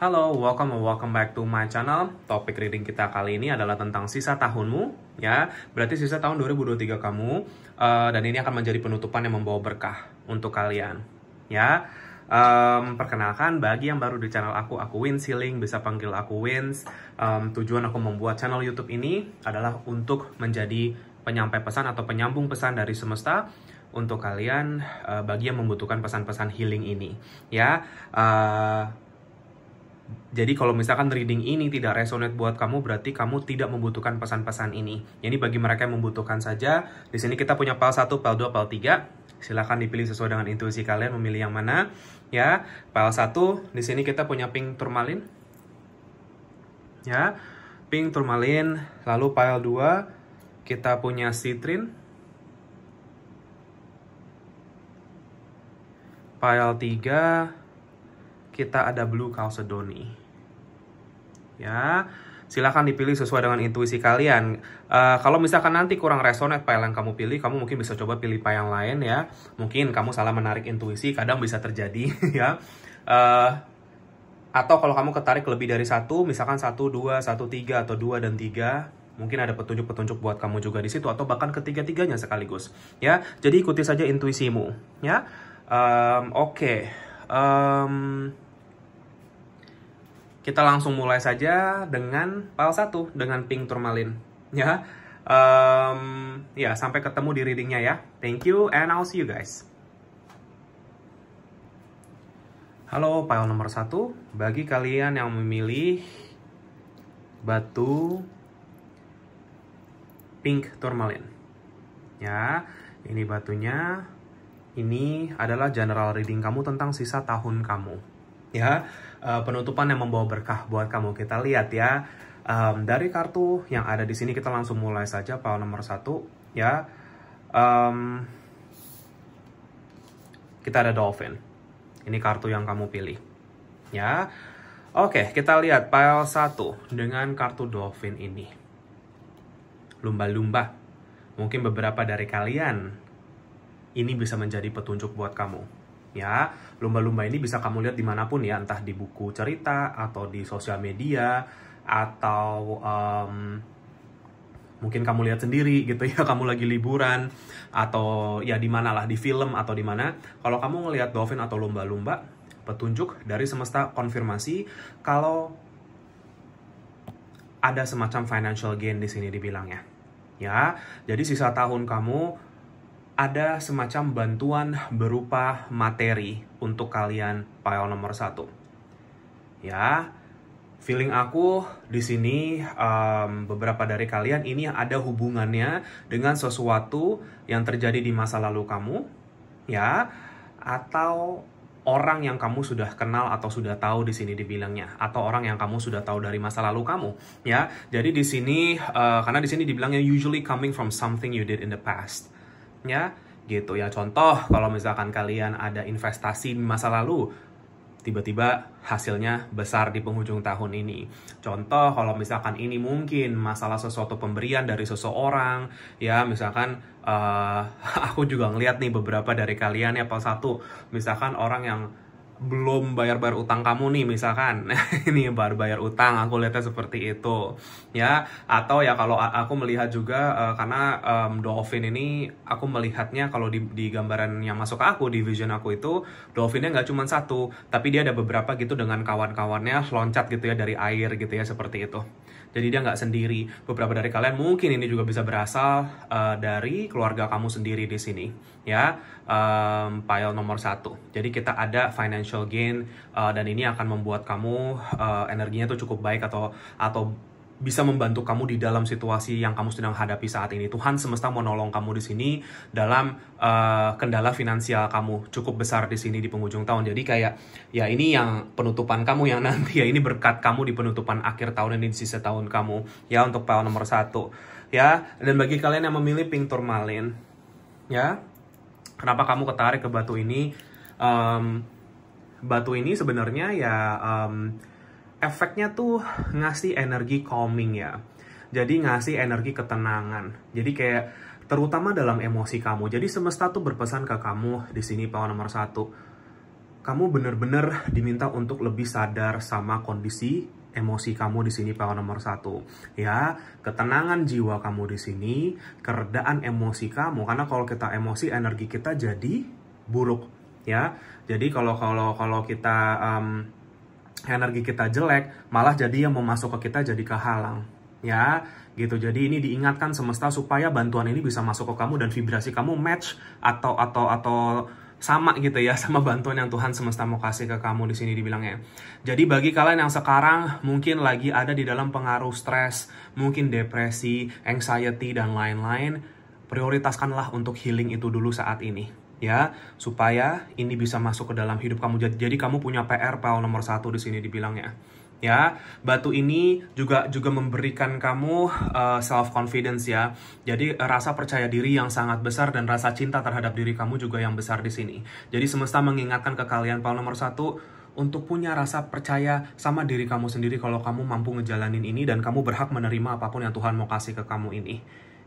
Halo, welcome and welcome back to my channel. Topik reading kita kali ini adalah tentang sisa tahunmu, ya. Berarti sisa tahun 2023 kamu, uh, dan ini akan menjadi penutupan yang membawa berkah untuk kalian, ya. Um, perkenalkan, bagi yang baru di channel aku, aku Win healing bisa panggil aku Wins. Um, tujuan aku membuat channel YouTube ini adalah untuk menjadi penyampai pesan atau penyambung pesan dari semesta untuk kalian eh, bagi yang membutuhkan pesan-pesan healing ini, ya. Uh, jadi kalau misalkan reading ini tidak resonate buat kamu berarti kamu tidak membutuhkan pesan-pesan ini. Ini bagi mereka yang membutuhkan saja. Di sini kita punya PAL 1, PAL 2, PAL 3. Silahkan dipilih sesuai dengan intuisi kalian memilih yang mana. Ya, PAL 1 di sini kita punya pink turmalin. Ya, pink turmalin. Lalu PAL 2 kita punya citrin. PAL 3 kita ada blue Calcedony ya silahkan dipilih sesuai dengan intuisi kalian. Uh, kalau misalkan nanti kurang resonate file yang kamu pilih, kamu mungkin bisa coba pilih file yang lain ya. Mungkin kamu salah menarik intuisi, kadang bisa terjadi ya. Uh, atau kalau kamu ketarik lebih dari satu, misalkan satu, dua, satu, tiga, atau dua dan tiga, mungkin ada petunjuk-petunjuk buat kamu juga di situ, atau bahkan ketiga-tiganya sekaligus. Ya, jadi ikuti saja intuisimu. Ya, um, oke. Okay. Um, kita langsung mulai saja dengan file 1 dengan pink tourmaline. Ya. Um, ya, sampai ketemu di readingnya ya. Thank you and I'll see you guys. Halo, file nomor 1. Bagi kalian yang memilih batu pink tourmaline. Ya, ini batunya. Ini adalah general reading kamu tentang sisa tahun kamu. Ya. Eh, penutupan yang membawa berkah buat kamu. Kita lihat ya. Um, dari kartu yang ada di sini kita langsung mulai saja pal nomor satu ya. Um, kita ada dolphin. Ini kartu yang kamu pilih. Ya. Oke, kita lihat pile 1 dengan kartu dolphin ini. Lumba-lumba. Mungkin beberapa dari kalian ini bisa menjadi petunjuk buat kamu Ya, lumba-lumba ini bisa kamu lihat dimanapun ya, entah di buku cerita atau di sosial media atau um, mungkin kamu lihat sendiri gitu ya kamu lagi liburan atau ya di lah di film atau di mana kalau kamu ngelihat dolphin atau lumba-lumba petunjuk dari semesta konfirmasi kalau ada semacam financial gain di sini dibilangnya ya jadi sisa tahun kamu ada semacam bantuan berupa materi untuk kalian file nomor satu. Ya, feeling aku di sini um, beberapa dari kalian ini ada hubungannya dengan sesuatu yang terjadi di masa lalu kamu, ya, atau orang yang kamu sudah kenal atau sudah tahu di sini dibilangnya atau orang yang kamu sudah tahu dari masa lalu kamu ya jadi di sini uh, karena di sini dibilangnya usually coming from something you did in the past ya, gitu ya contoh kalau misalkan kalian ada investasi di masa lalu tiba-tiba hasilnya besar di penghujung tahun ini. Contoh kalau misalkan ini mungkin masalah sesuatu pemberian dari seseorang, ya misalkan uh, aku juga ngeliat nih beberapa dari kalian ya pas satu, misalkan orang yang belum bayar-bayar utang kamu nih misalkan nah, ini baru bayar utang aku lihatnya seperti itu ya atau ya kalau aku melihat juga uh, karena um, dolphin ini aku melihatnya kalau di, di gambaran yang masuk ke aku di vision aku itu dolphinnya nggak cuma satu tapi dia ada beberapa gitu dengan kawan-kawannya loncat gitu ya dari air gitu ya seperti itu jadi dia nggak sendiri. Beberapa dari kalian mungkin ini juga bisa berasal uh, dari keluarga kamu sendiri di sini, ya. Um, pile nomor satu. Jadi kita ada financial gain uh, dan ini akan membuat kamu uh, energinya tuh cukup baik atau atau bisa membantu kamu di dalam situasi yang kamu sedang hadapi saat ini. Tuhan semesta menolong kamu di sini dalam uh, kendala finansial kamu cukup besar di sini di penghujung tahun. Jadi kayak ya ini yang penutupan kamu yang nanti ya ini berkat kamu di penutupan akhir tahun ini di sisa tahun kamu ya untuk pile nomor satu ya. Dan bagi kalian yang memilih pink tourmalin ya, kenapa kamu ketarik ke batu ini? Um, batu ini sebenarnya ya um, efeknya tuh ngasih energi calming ya. Jadi ngasih energi ketenangan. Jadi kayak terutama dalam emosi kamu. Jadi semesta tuh berpesan ke kamu di sini pawai nomor satu. Kamu bener-bener diminta untuk lebih sadar sama kondisi emosi kamu di sini pawai nomor satu ya ketenangan jiwa kamu di sini keredaan emosi kamu karena kalau kita emosi energi kita jadi buruk ya jadi kalau kalau kalau kita um, energi kita jelek, malah jadi yang mau masuk ke kita jadi kehalang. Ya, gitu. Jadi ini diingatkan semesta supaya bantuan ini bisa masuk ke kamu dan vibrasi kamu match atau atau atau sama gitu ya sama bantuan yang Tuhan semesta mau kasih ke kamu di sini dibilangnya. Jadi bagi kalian yang sekarang mungkin lagi ada di dalam pengaruh stres, mungkin depresi, anxiety dan lain-lain, prioritaskanlah untuk healing itu dulu saat ini ya supaya ini bisa masuk ke dalam hidup kamu jadi, kamu punya PR Paul nomor satu di sini dibilangnya ya batu ini juga juga memberikan kamu uh, eh, self confidence ya jadi rasa percaya diri yang sangat besar dan rasa cinta terhadap diri kamu juga yang besar di sini jadi semesta mengingatkan ke kalian pal nomor satu untuk punya rasa percaya sama diri kamu sendiri kalau kamu mampu ngejalanin ini dan kamu berhak menerima apapun yang Tuhan mau kasih ke kamu ini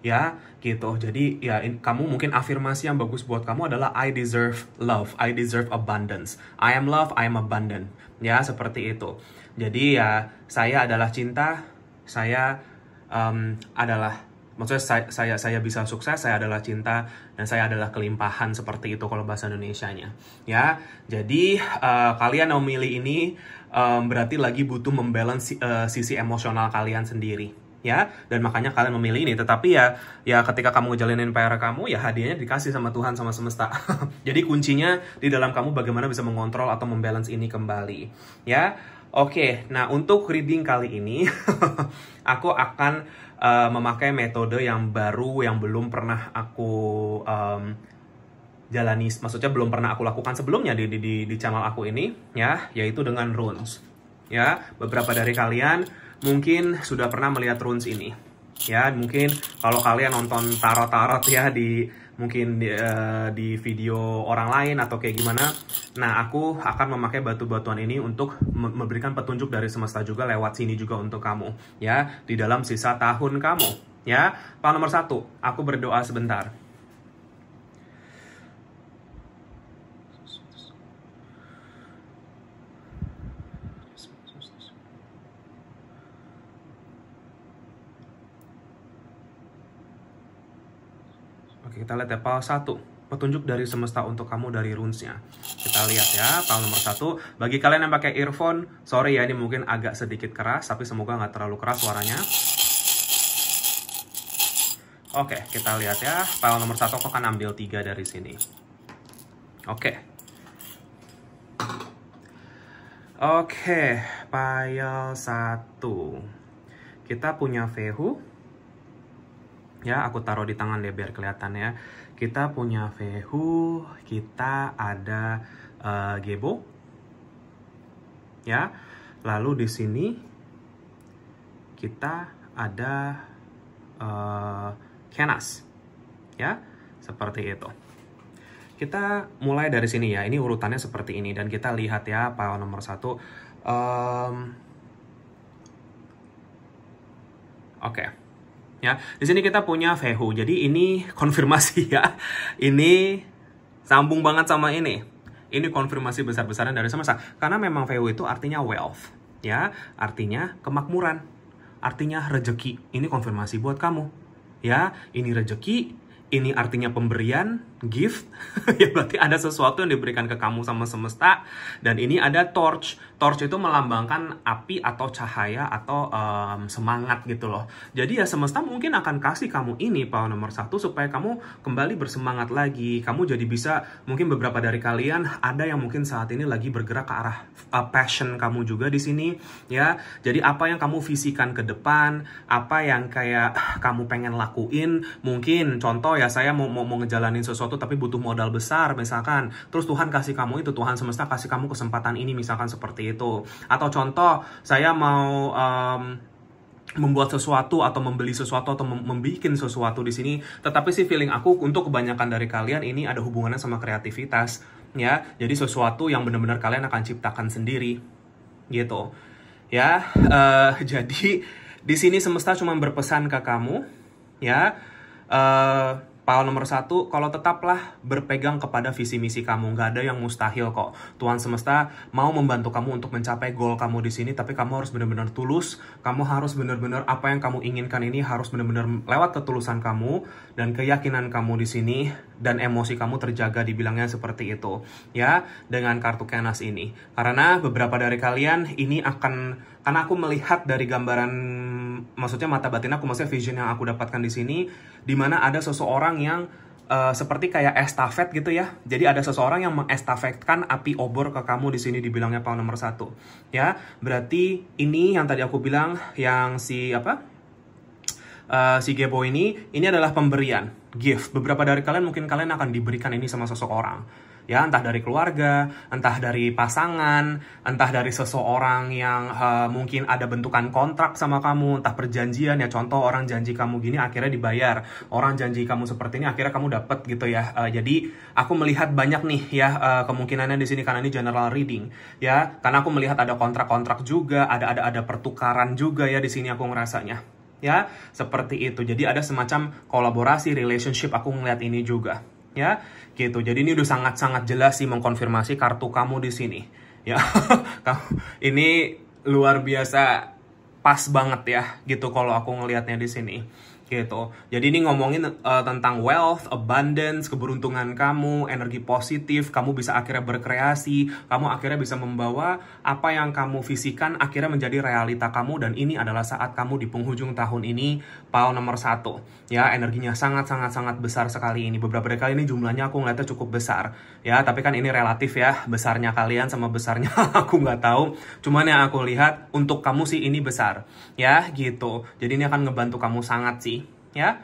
ya gitu jadi ya in, kamu mungkin afirmasi yang bagus buat kamu adalah I deserve love I deserve abundance I am love I am abundant ya seperti itu jadi ya saya adalah cinta saya um, adalah maksudnya saya, saya saya bisa sukses saya adalah cinta dan saya adalah kelimpahan seperti itu kalau bahasa Indonesia nya ya jadi uh, kalian yang memilih ini um, berarti lagi butuh membalance uh, sisi emosional kalian sendiri ya dan makanya kalian memilih ini tetapi ya ya ketika kamu ngejalanin PR kamu ya hadiahnya dikasih sama Tuhan sama semesta jadi kuncinya di dalam kamu bagaimana bisa mengontrol atau membalance ini kembali ya Oke, nah untuk reading kali ini aku akan uh, memakai metode yang baru yang belum pernah aku um, jalani, maksudnya belum pernah aku lakukan sebelumnya di di di channel aku ini ya, yaitu dengan runes. Ya, beberapa dari kalian mungkin sudah pernah melihat runes ini. Ya, mungkin kalau kalian nonton tarot-tarot ya di mungkin di, uh, eh, di video orang lain atau kayak gimana. Nah, aku akan memakai batu-batuan ini untuk memberikan petunjuk dari semesta juga lewat sini juga untuk kamu, ya, di dalam sisa tahun kamu, ya. Pak nomor satu, aku berdoa sebentar. Oke, kita lihat ya, pal 1 petunjuk dari semesta untuk kamu dari runesnya. Kita lihat ya, pal nomor satu. Bagi kalian yang pakai earphone, sorry ya ini mungkin agak sedikit keras, tapi semoga nggak terlalu keras suaranya. Oke, kita lihat ya. Pal nomor satu aku akan ambil tiga dari sini. Oke. Oke, pile satu. Kita punya vehu ya aku taruh di tangan deh biar kelihatan ya kita punya Vehu kita ada uh, Gebo ya lalu di sini kita ada uh, Kenas ya seperti itu kita mulai dari sini ya ini urutannya seperti ini dan kita lihat ya apa nomor satu um, oke okay ya. Di sini kita punya vehu Jadi ini konfirmasi ya. Ini sambung banget sama ini. Ini konfirmasi besar-besaran dari semesta. Karena memang vehu itu artinya wealth ya, artinya kemakmuran. Artinya rejeki. Ini konfirmasi buat kamu. Ya, ini rejeki, ini artinya pemberian, gift ya berarti ada sesuatu yang diberikan ke kamu sama semesta dan ini ada torch torch itu melambangkan api atau cahaya atau um, semangat gitu loh jadi ya semesta mungkin akan kasih kamu ini power nomor satu supaya kamu kembali bersemangat lagi kamu jadi bisa mungkin beberapa dari kalian ada yang mungkin saat ini lagi bergerak ke arah uh, passion kamu juga di sini ya jadi apa yang kamu visikan ke depan apa yang kayak ah, kamu pengen lakuin mungkin contoh ya saya mau mau, mau ngejalanin sesuatu sesuatu tapi butuh modal besar misalkan terus Tuhan kasih kamu itu Tuhan semesta kasih kamu kesempatan ini misalkan seperti itu atau contoh saya mau um, membuat sesuatu atau membeli sesuatu atau membuat sesuatu di sini tetapi sih feeling aku untuk kebanyakan dari kalian ini ada hubungannya sama kreativitas ya jadi sesuatu yang benar-benar kalian akan ciptakan sendiri gitu ya uh, jadi di sini semesta cuma berpesan ke kamu ya uh, Pahal nomor satu, kalau tetaplah berpegang kepada visi misi kamu, nggak ada yang mustahil kok. Tuhan semesta mau membantu kamu untuk mencapai goal kamu di sini, tapi kamu harus benar-benar tulus, kamu harus benar-benar apa yang kamu inginkan ini harus benar-benar lewat ketulusan kamu dan keyakinan kamu di sini dan emosi kamu terjaga dibilangnya seperti itu ya dengan kartu kenas ini. Karena beberapa dari kalian ini akan karena aku melihat dari gambaran maksudnya mata batin aku maksudnya vision yang aku dapatkan di sini di mana ada seseorang yang uh, seperti kayak estafet gitu ya jadi ada seseorang yang mengestafetkan api obor ke kamu di sini dibilangnya pau nomor satu ya berarti ini yang tadi aku bilang yang si apa uh, si Gebo ini ini adalah pemberian gift beberapa dari kalian mungkin kalian akan diberikan ini sama seseorang ya entah dari keluarga, entah dari pasangan, entah dari seseorang yang uh, mungkin ada bentukan kontrak sama kamu, entah perjanjian ya contoh orang janji kamu gini akhirnya dibayar, orang janji kamu seperti ini akhirnya kamu dapat gitu ya. Uh, jadi aku melihat banyak nih ya uh, kemungkinannya di sini karena ini general reading ya, karena aku melihat ada kontrak-kontrak juga, ada ada ada pertukaran juga ya di sini aku ngerasanya ya seperti itu jadi ada semacam kolaborasi relationship aku ngeliat ini juga ya gitu jadi ini udah sangat sangat jelas sih mengkonfirmasi kartu kamu di sini ya ini luar biasa pas banget ya gitu kalau aku ngelihatnya di sini gitu. Jadi ini ngomongin uh, tentang wealth, abundance, keberuntungan kamu, energi positif, kamu bisa akhirnya berkreasi, kamu akhirnya bisa membawa apa yang kamu visikan akhirnya menjadi realita kamu dan ini adalah saat kamu di penghujung tahun ini pal nomor satu. Ya, energinya sangat-sangat-sangat besar sekali ini. Beberapa kali ini jumlahnya aku ngeliatnya cukup besar. Ya, tapi kan ini relatif ya, besarnya kalian sama besarnya aku nggak tahu. Cuman yang aku lihat untuk kamu sih ini besar. Ya, gitu. Jadi ini akan ngebantu kamu sangat sih ya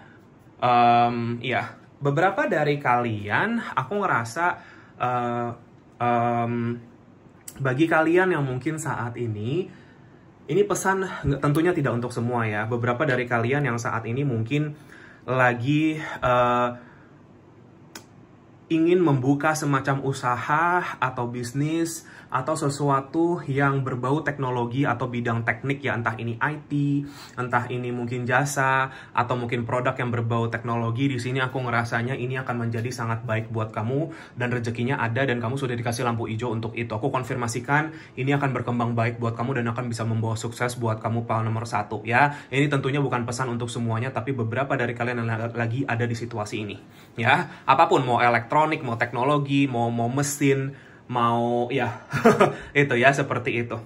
um, ya beberapa dari kalian aku ngerasa uh, um, bagi kalian yang mungkin saat ini ini pesan tentunya tidak untuk semua ya beberapa dari kalian yang saat ini mungkin lagi uh, ingin membuka semacam usaha atau bisnis atau sesuatu yang berbau teknologi atau bidang teknik ya entah ini IT, entah ini mungkin jasa atau mungkin produk yang berbau teknologi di sini aku ngerasanya ini akan menjadi sangat baik buat kamu dan rezekinya ada dan kamu sudah dikasih lampu hijau untuk itu. Aku konfirmasikan ini akan berkembang baik buat kamu dan akan bisa membawa sukses buat kamu pal nomor satu ya. Ini tentunya bukan pesan untuk semuanya tapi beberapa dari kalian yang lagi ada di situasi ini ya. Apapun mau elektronik, mau teknologi, mau mau mesin mau ya itu ya seperti itu.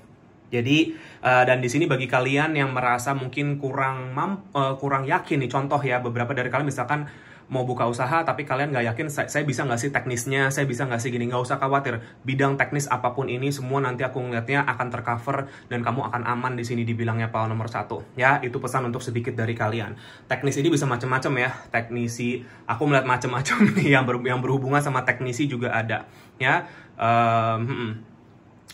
Jadi uh, dan di sini bagi kalian yang merasa mungkin kurang mam, uh, kurang yakin nih contoh ya beberapa dari kalian misalkan mau buka usaha tapi kalian nggak yakin saya, saya bisa nggak sih teknisnya, saya bisa nggak sih gini nggak usah khawatir bidang teknis apapun ini semua nanti aku ngeliatnya akan tercover dan kamu akan aman di sini dibilangnya pal nomor satu ya itu pesan untuk sedikit dari kalian teknis ini bisa macam-macam ya teknisi aku melihat macam-macam yang ber, yang berhubungan sama teknisi juga ada ya um, hmm,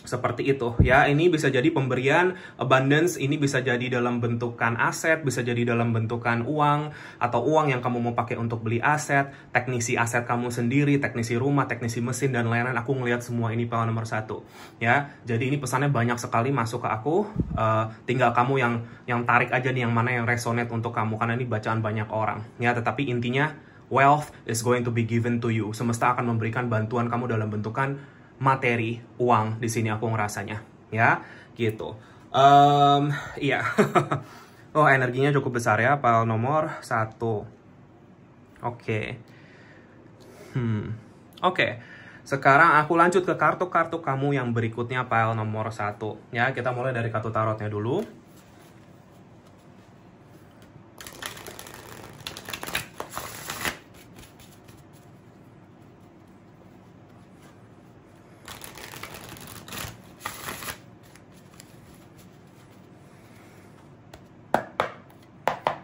seperti itu ya ini bisa jadi pemberian abundance ini bisa jadi dalam bentukan aset bisa jadi dalam bentukan uang atau uang yang kamu mau pakai untuk beli aset teknisi aset kamu sendiri teknisi rumah teknisi mesin dan lain-lain aku ngelihat semua ini pengen nomor satu ya jadi ini pesannya banyak sekali masuk ke aku uh, tinggal kamu yang yang tarik aja nih yang mana yang resonate untuk kamu karena ini bacaan banyak orang ya tetapi intinya wealth is going to be given to you. Semesta akan memberikan bantuan kamu dalam bentukan materi, uang di sini aku ngerasanya, ya, gitu. Um, iya. oh, energinya cukup besar ya, pal nomor satu. Oke. Okay. Hmm. Oke. Okay. Sekarang aku lanjut ke kartu-kartu kamu yang berikutnya pile nomor satu. Ya, kita mulai dari kartu tarotnya dulu.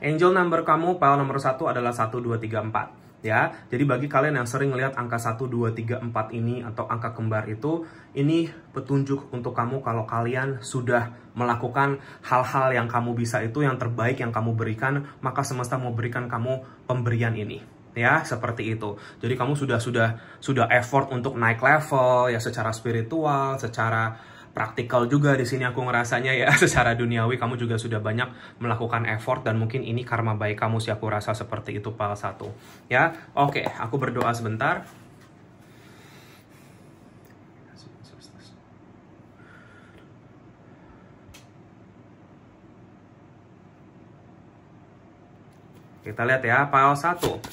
Angel number kamu, pal nomor satu adalah 1234 ya. Jadi bagi kalian yang sering lihat angka 1 2 3 4 ini atau angka kembar itu, ini petunjuk untuk kamu kalau kalian sudah melakukan hal-hal yang kamu bisa itu yang terbaik yang kamu berikan, maka semesta mau berikan kamu pemberian ini ya seperti itu jadi kamu sudah sudah sudah effort untuk naik level ya secara spiritual secara praktikal juga di sini aku ngerasanya ya secara duniawi kamu juga sudah banyak melakukan effort dan mungkin ini karma baik kamu sih aku rasa seperti itu pal satu ya oke okay, aku berdoa sebentar kita lihat ya pal satu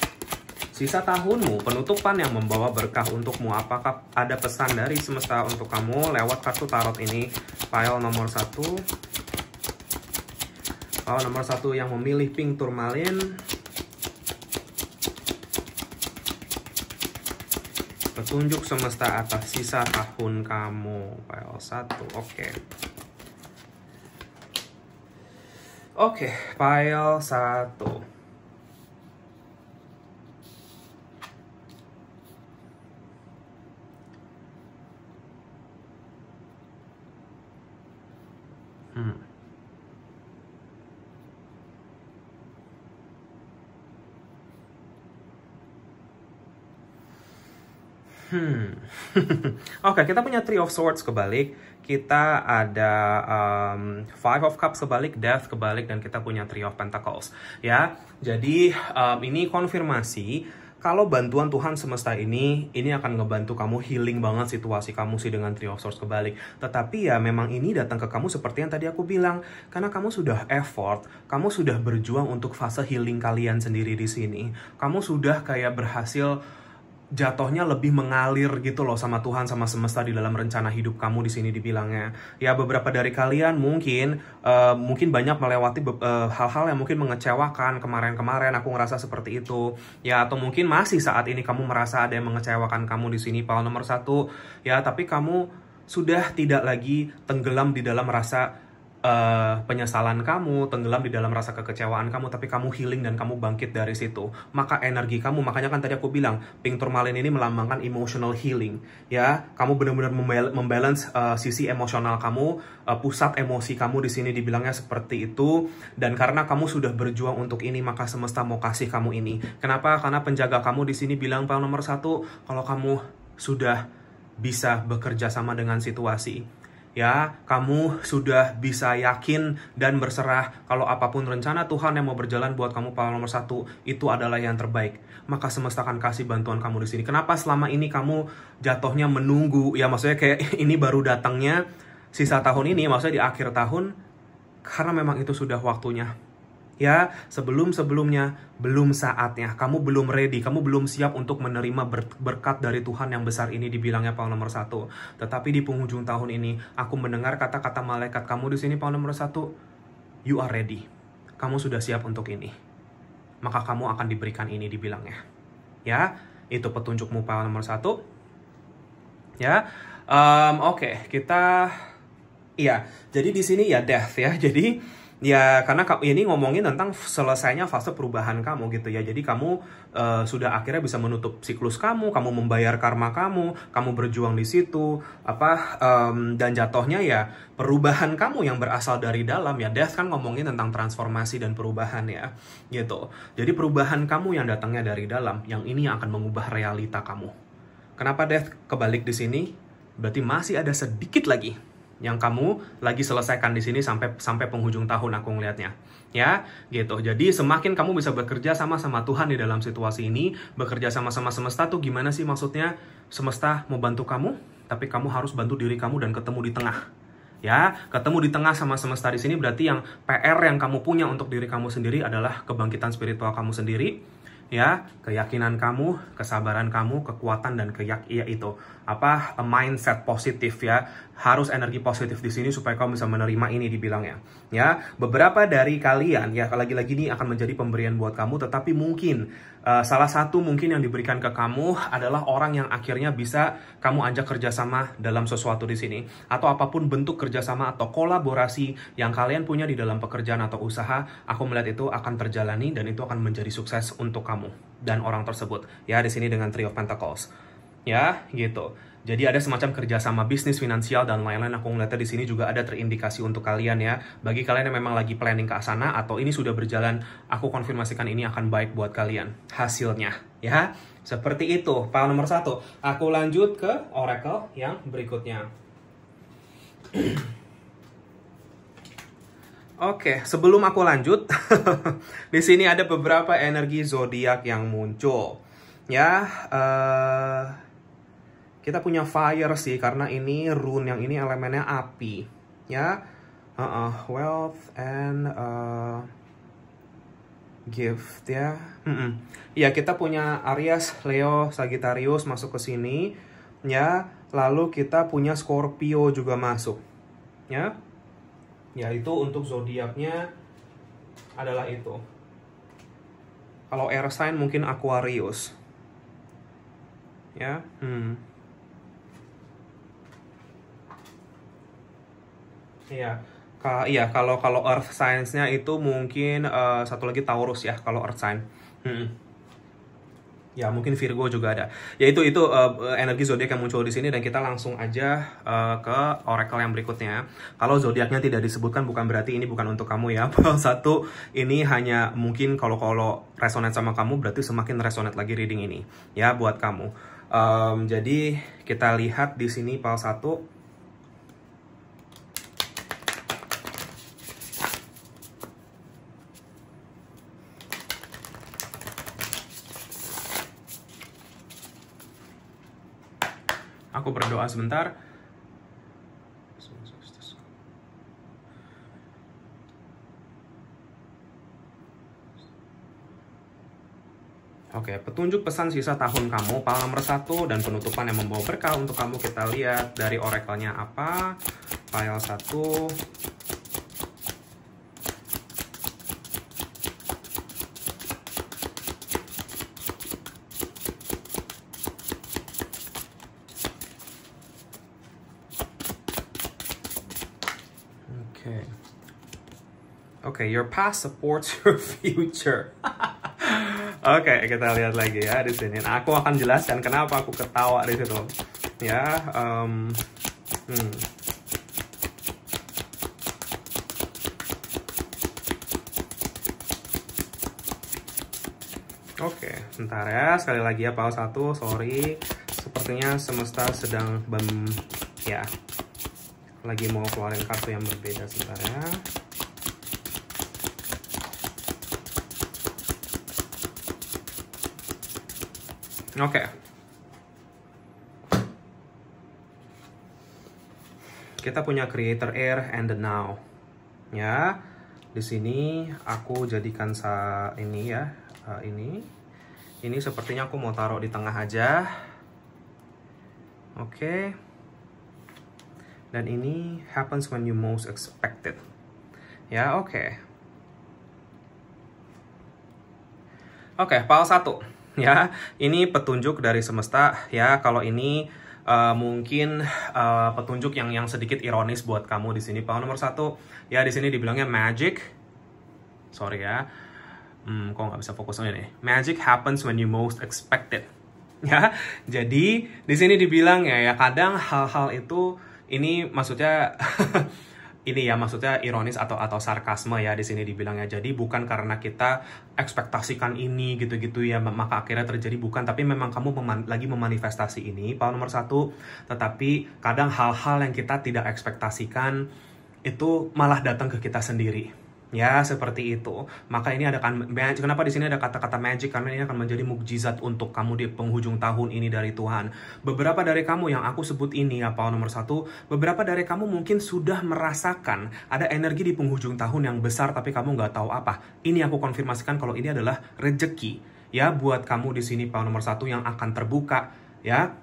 Sisa tahunmu, penutupan yang membawa berkah untukmu. Apakah ada pesan dari semesta untuk kamu lewat kartu tarot ini? File nomor satu. File nomor satu yang memilih pink turmalin. Petunjuk semesta atas sisa tahun kamu. File satu, oke. Okay. Oke, okay, file satu. Hmm. Oke, okay, kita punya Three of Swords kebalik, kita ada um, Five of Cups kebalik, Death kebalik, dan kita punya Three of Pentacles. Ya, jadi um, ini konfirmasi kalau bantuan Tuhan semesta ini, ini akan ngebantu kamu healing banget situasi kamu sih dengan Three of Swords kebalik. Tetapi ya memang ini datang ke kamu seperti yang tadi aku bilang. Karena kamu sudah effort, kamu sudah berjuang untuk fase healing kalian sendiri di sini. Kamu sudah kayak berhasil jatuhnya lebih mengalir gitu loh sama Tuhan sama semesta di dalam rencana hidup kamu di sini dibilangnya. Ya beberapa dari kalian mungkin uh, mungkin banyak melewati eh, hal-hal uh, yang mungkin mengecewakan kemarin-kemarin aku ngerasa seperti itu. Ya atau mungkin masih saat ini kamu merasa ada yang mengecewakan kamu di sini Paul nomor satu. Ya tapi kamu sudah tidak lagi tenggelam di dalam rasa uh, penyesalan kamu, tenggelam di dalam rasa kekecewaan kamu, tapi kamu healing dan kamu bangkit dari situ, maka energi kamu, makanya kan tadi aku bilang, pink turmalin ini melambangkan emotional healing, ya, kamu benar-benar membalance uh, sisi emosional kamu, uh, pusat emosi kamu di sini dibilangnya seperti itu, dan karena kamu sudah berjuang untuk ini, maka semesta mau kasih kamu ini. Kenapa? Karena penjaga kamu di sini bilang pal nomor satu, kalau kamu sudah bisa bekerja sama dengan situasi ya kamu sudah bisa yakin dan berserah kalau apapun rencana Tuhan yang mau berjalan buat kamu pahala nomor satu itu adalah yang terbaik maka semesta akan kasih bantuan kamu di sini kenapa selama ini kamu jatuhnya menunggu ya maksudnya kayak ini baru datangnya sisa tahun ini maksudnya di akhir tahun karena memang itu sudah waktunya ya sebelum-sebelumnya belum saatnya kamu belum ready kamu belum siap untuk menerima berkat dari Tuhan yang besar ini dibilangnya Paul nomor satu tetapi di penghujung tahun ini aku mendengar kata-kata malaikat kamu di sini Paul nomor satu you are ready kamu sudah siap untuk ini maka kamu akan diberikan ini dibilangnya ya itu petunjukmu Paul nomor satu ya um, oke okay. kita Iya, jadi di sini ya death ya. Jadi ya karena ini ngomongin tentang selesainya fase perubahan kamu gitu ya jadi kamu uh, sudah akhirnya bisa menutup siklus kamu kamu membayar karma kamu kamu berjuang di situ apa um, dan jatuhnya ya perubahan kamu yang berasal dari dalam ya death kan ngomongin tentang transformasi dan perubahan ya gitu jadi perubahan kamu yang datangnya dari dalam yang ini yang akan mengubah realita kamu kenapa death kebalik di sini berarti masih ada sedikit lagi yang kamu lagi selesaikan di sini sampai sampai penghujung tahun aku ngelihatnya ya gitu jadi semakin kamu bisa bekerja sama sama Tuhan di dalam situasi ini bekerja sama sama semesta tuh gimana sih maksudnya semesta mau bantu kamu tapi kamu harus bantu diri kamu dan ketemu di tengah ya ketemu di tengah sama semesta di sini berarti yang PR yang kamu punya untuk diri kamu sendiri adalah kebangkitan spiritual kamu sendiri ya keyakinan kamu, kesabaran kamu, kekuatan dan keyak iya itu apa eh, mindset positif ya harus energi positif di sini supaya kamu bisa menerima ini dibilangnya ya beberapa dari kalian ya lagi-lagi ini akan menjadi pemberian buat kamu tetapi mungkin uh, salah satu mungkin yang diberikan ke kamu adalah orang yang akhirnya bisa kamu ajak kerjasama dalam sesuatu di sini atau apapun bentuk kerjasama atau kolaborasi yang kalian punya di dalam pekerjaan atau usaha aku melihat itu akan terjalani dan itu akan menjadi sukses untuk kamu kamu dan orang tersebut. Ya, di sini dengan Three of Pentacles. Ya, gitu. Jadi ada semacam kerjasama bisnis, finansial, dan lain-lain. Aku melihatnya di sini juga ada terindikasi untuk kalian ya. Bagi kalian yang memang lagi planning ke sana atau ini sudah berjalan, aku konfirmasikan ini akan baik buat kalian. Hasilnya, ya. Seperti itu, file nomor satu. Aku lanjut ke oracle yang berikutnya. Oke, okay, sebelum aku lanjut, di sini ada beberapa energi zodiak yang muncul. Ya, uh, kita punya fire sih karena ini rune yang ini elemennya api. Ya, uh -uh, wealth and uh, gift ya. Mm -mm. Ya, kita punya Aries, Leo, Sagittarius masuk ke sini. Ya, lalu kita punya Scorpio juga masuk. Ya ya itu untuk zodiaknya adalah itu kalau air sign mungkin Aquarius ya hmm iya Ka iya kalau kalau earth science-nya itu mungkin uh, satu lagi Taurus ya kalau earth sign hmm ya mungkin Virgo juga ada yaitu itu uh, energi zodiak yang muncul di sini dan kita langsung aja uh, ke oracle yang berikutnya kalau zodiaknya tidak disebutkan bukan berarti ini bukan untuk kamu ya satu ini hanya mungkin kalau kalau resonate sama kamu berarti semakin resonate lagi reading ini ya buat kamu um, jadi kita lihat di sini pal 1 Aku berdoa sebentar. Oke, okay, petunjuk pesan sisa tahun kamu, paham nomor satu dan penutupan yang membawa berkah untuk kamu kita lihat dari oracle apa. File 1, okay, your past supports your future. Oke, okay, kita lihat lagi ya di sini. Nah, aku akan jelaskan kenapa aku ketawa di situ. Ya, um, hmm. Oke, okay, bentar ya. Sekali lagi ya, pak satu. Sorry, sepertinya semesta sedang bem, ya, lagi mau keluarin kartu yang berbeda sebentar ya. Oke. Okay. Kita punya creator air and the now. Ya. Di sini aku jadikan sa ini ya, uh, ini. Ini sepertinya aku mau taruh di tengah aja. Oke. Okay. Dan ini happens when you most expected. Ya, oke. Okay. Oke, okay, satu. 1 ya ini petunjuk dari semesta ya kalau ini uh, mungkin uh, petunjuk yang yang sedikit ironis buat kamu di sini pak nomor satu ya di sini dibilangnya magic sorry ya hmm, kok nggak bisa fokus ini magic happens when you most expected. ya jadi di sini dibilang ya ya kadang hal-hal itu ini maksudnya ini ya maksudnya ironis atau atau sarkasme ya di sini dibilangnya jadi bukan karena kita ekspektasikan ini gitu-gitu ya maka akhirnya terjadi bukan tapi memang kamu meman lagi memanifestasi ini poin nomor satu tetapi kadang hal-hal yang kita tidak ekspektasikan itu malah datang ke kita sendiri Ya, seperti itu. Maka ini ada kan magic. Kenapa di sini ada kata-kata magic? Karena ini akan menjadi mukjizat untuk kamu di penghujung tahun ini dari Tuhan. Beberapa dari kamu yang aku sebut ini apa nomor satu, beberapa dari kamu mungkin sudah merasakan ada energi di penghujung tahun yang besar tapi kamu nggak tahu apa. Ini aku konfirmasikan kalau ini adalah rejeki ya buat kamu di sini pau nomor satu yang akan terbuka ya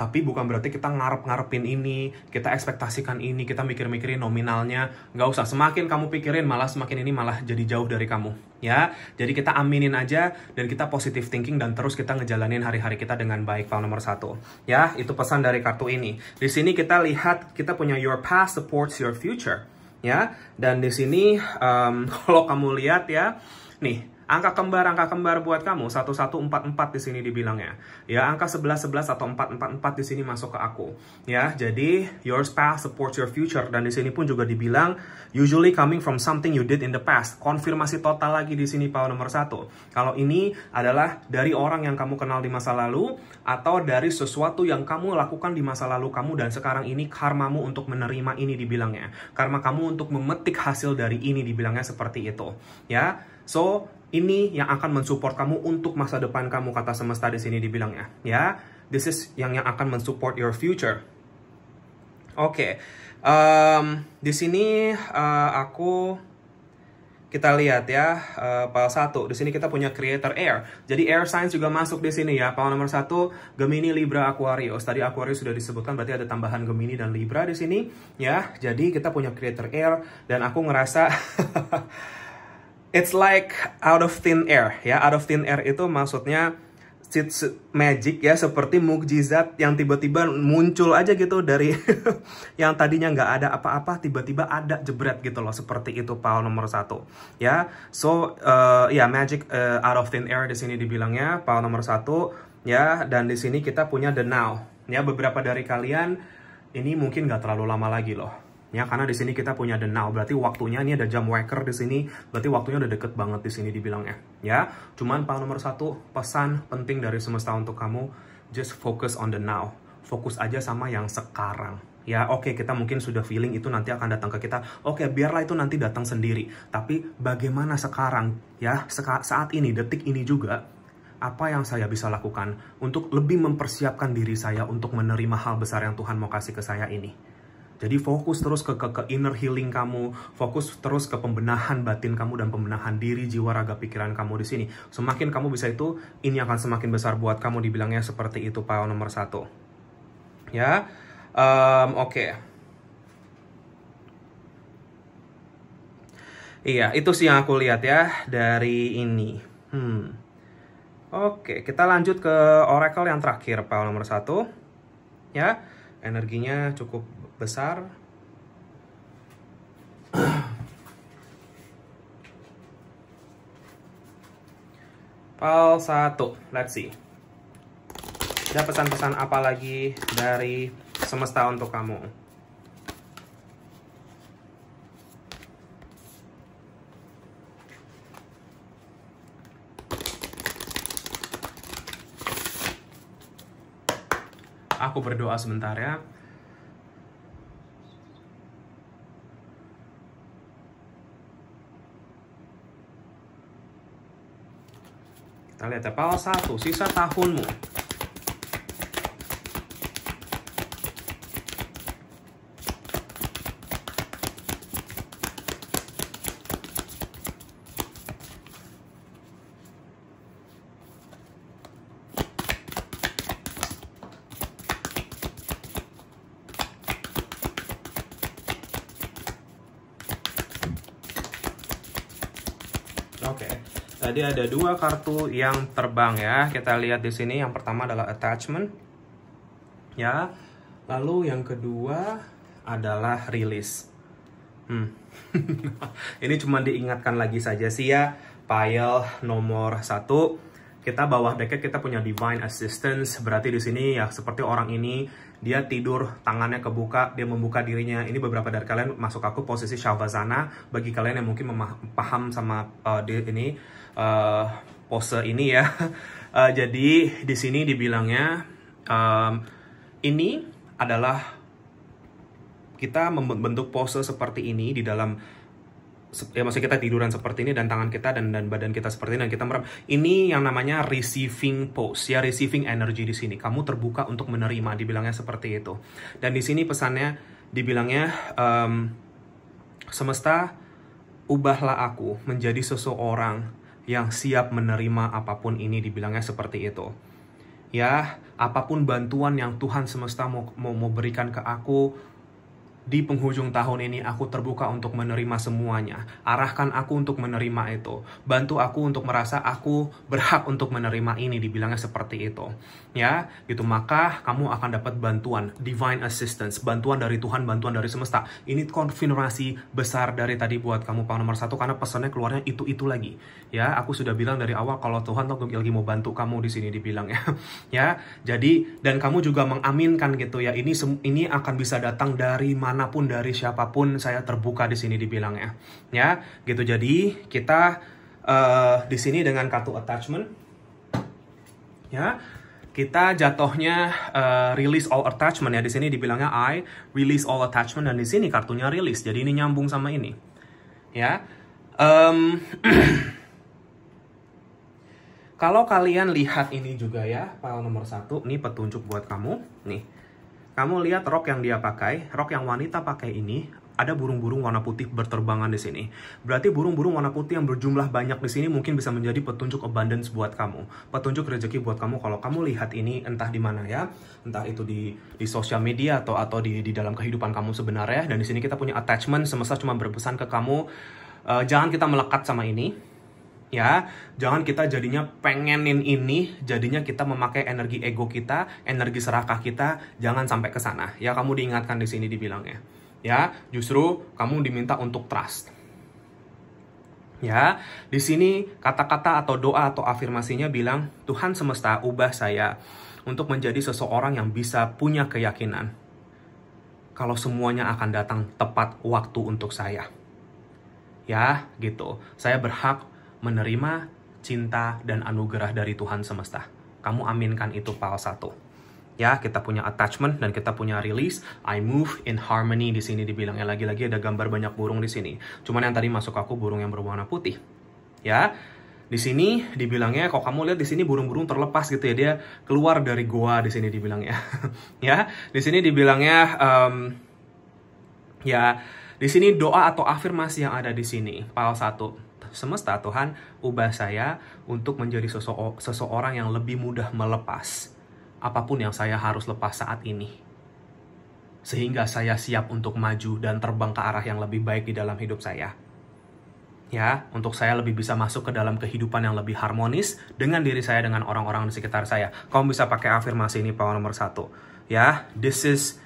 tapi bukan berarti kita ngarep-ngarepin ini, kita ekspektasikan ini, kita mikir-mikirin nominalnya, nggak usah. Semakin kamu pikirin, malah semakin ini malah jadi jauh dari kamu, ya. Jadi kita aminin aja dan kita positive thinking dan terus kita ngejalanin hari-hari kita dengan baik, file nomor satu. Ya, itu pesan dari kartu ini. Di sini kita lihat kita punya your past supports your future, ya. Dan di sini um, kalau kamu lihat ya, nih Angka kembar, angka kembar buat kamu 1144 di sini dibilangnya. Ya, angka 1111 atau 444 di sini masuk ke aku. Ya, jadi your past supports your future dan di sini pun juga dibilang usually coming from something you did in the past. Konfirmasi total lagi di sini pau nomor satu. Kalau ini adalah dari orang yang kamu kenal di masa lalu atau dari sesuatu yang kamu lakukan di masa lalu kamu dan sekarang ini karmamu untuk menerima ini dibilangnya. Karma kamu untuk memetik hasil dari ini dibilangnya seperti itu. Ya. So, ini yang akan mensupport kamu untuk masa depan kamu kata semesta di sini dibilangnya, ya. This is yang yang akan mensupport your future. Oke, okay. um, di sini uh, aku kita lihat ya uh, pal satu di sini kita punya creator air jadi air signs juga masuk di sini ya pal nomor satu gemini libra aquarius tadi aquarius sudah disebutkan berarti ada tambahan gemini dan libra di sini ya jadi kita punya creator air dan aku ngerasa it's like out of thin air ya. Out of thin air itu maksudnya it's magic ya seperti mukjizat yang tiba-tiba muncul aja gitu dari yang tadinya nggak ada apa-apa tiba-tiba ada jebret gitu loh seperti itu Paul nomor satu ya so uh, ya yeah, magic uh, out of thin air di sini dibilangnya Paul nomor satu ya dan di sini kita punya the now ya beberapa dari kalian ini mungkin nggak terlalu lama lagi loh ya karena di sini kita punya the now berarti waktunya ini ada jam waker di sini berarti waktunya udah deket banget di sini dibilangnya ya cuman pak nomor satu pesan penting dari semesta untuk kamu just focus on the now fokus aja sama yang sekarang ya oke okay, kita mungkin sudah feeling itu nanti akan datang ke kita oke okay, biarlah itu nanti datang sendiri tapi bagaimana sekarang ya seka saat ini detik ini juga apa yang saya bisa lakukan untuk lebih mempersiapkan diri saya untuk menerima hal besar yang Tuhan mau kasih ke saya ini jadi fokus terus ke, ke, ke inner healing kamu, fokus terus ke pembenahan batin kamu dan pembenahan diri, jiwa, raga, pikiran kamu di sini. Semakin kamu bisa itu, ini akan semakin besar buat kamu dibilangnya seperti itu pak. nomor satu. Ya, um, oke. Okay. Iya, itu sih yang aku lihat ya dari ini. Hmm. Oke, kita lanjut ke oracle yang terakhir, pak. nomor satu. Ya, energinya cukup besar pal 1, let's see ada pesan-pesan apa lagi dari semesta untuk kamu aku berdoa sebentar ya Täällä jätetään osaa tusissa tahunmu. tadi ada dua kartu yang terbang ya. Kita lihat di sini yang pertama adalah attachment. Ya. Lalu yang kedua adalah release. Hmm. Ini cuma diingatkan lagi saja sih ya. Pile nomor satu kita bawah deket kita punya divine assistance berarti di sini ya seperti orang ini dia tidur tangannya kebuka dia membuka dirinya ini beberapa dari kalian masuk aku posisi shavasana bagi kalian yang mungkin memaham sama uh, ini uh, pose ini ya. Uh, jadi di sini dibilangnya um, ini adalah kita membentuk pose seperti ini di dalam ya maksudnya kita tiduran seperti ini dan tangan kita dan dan badan kita seperti ini dan kita merem. Ini yang namanya receiving pose ya receiving energy di sini. Kamu terbuka untuk menerima dibilangnya seperti itu. Dan di sini pesannya dibilangnya um, semesta ubahlah aku menjadi seseorang yang siap menerima apapun ini dibilangnya seperti itu. Ya, apapun bantuan yang Tuhan semesta mau, mau, mau berikan ke aku, di penghujung tahun ini aku terbuka untuk menerima semuanya. Arahkan aku untuk menerima itu. Bantu aku untuk merasa aku berhak untuk menerima ini, dibilangnya seperti itu. Ya, gitu maka kamu akan dapat bantuan, divine assistance, bantuan dari Tuhan, bantuan dari semesta. Ini konfirmasi besar dari tadi buat kamu Pak nomor satu karena pesannya keluarnya itu-itu lagi. Ya, aku sudah bilang dari awal kalau Tuhan tuh lagi mau bantu kamu di sini dibilang ya. ya, jadi dan kamu juga mengaminkan gitu ya. Ini ini akan bisa datang dari mana manapun dari siapapun saya terbuka di sini dibilangnya ya gitu jadi kita uh, di sini dengan kartu attachment ya kita jatuhnya uh, release all attachment ya di sini dibilangnya I release all attachment dan di sini kartunya release jadi ini nyambung sama ini ya um, kalau kalian lihat ini juga ya file nomor satu ini petunjuk buat kamu nih kamu lihat rok yang dia pakai, rok yang wanita pakai ini ada burung-burung warna putih berterbangan di sini. Berarti burung-burung warna putih yang berjumlah banyak di sini mungkin bisa menjadi petunjuk abundance buat kamu, petunjuk rezeki buat kamu kalau kamu lihat ini entah di mana ya, entah itu di di sosial media atau atau di di dalam kehidupan kamu sebenarnya. Dan di sini kita punya attachment semesta cuma berpesan ke kamu uh, jangan kita melekat sama ini ya jangan kita jadinya pengenin ini jadinya kita memakai energi ego kita energi serakah kita jangan sampai ke sana ya kamu diingatkan di sini dibilangnya ya justru kamu diminta untuk trust ya di sini kata-kata atau doa atau afirmasinya bilang Tuhan semesta ubah saya untuk menjadi seseorang yang bisa punya keyakinan kalau semuanya akan datang tepat waktu untuk saya ya gitu saya berhak menerima cinta dan anugerah dari Tuhan semesta. Kamu aminkan itu pal satu. Ya, kita punya attachment dan kita punya release. I move in harmony di sini dibilangnya lagi-lagi ada gambar banyak burung di sini. Cuman yang tadi masuk aku burung yang berwarna putih. Ya, di sini dibilangnya kalau kamu lihat di sini burung-burung terlepas gitu ya dia keluar dari goa di sini dibilangnya ya di sini dibilangnya um, ya di sini doa atau afirmasi yang ada di sini pasal satu semesta Tuhan ubah saya untuk menjadi seseorang yang lebih mudah melepas apapun yang saya harus lepas saat ini sehingga saya siap untuk maju dan terbang ke arah yang lebih baik di dalam hidup saya ya, untuk saya lebih bisa masuk ke dalam kehidupan yang lebih harmonis dengan diri saya dengan orang-orang di sekitar saya. Kamu bisa pakai afirmasi ini power nomor satu, ya. This is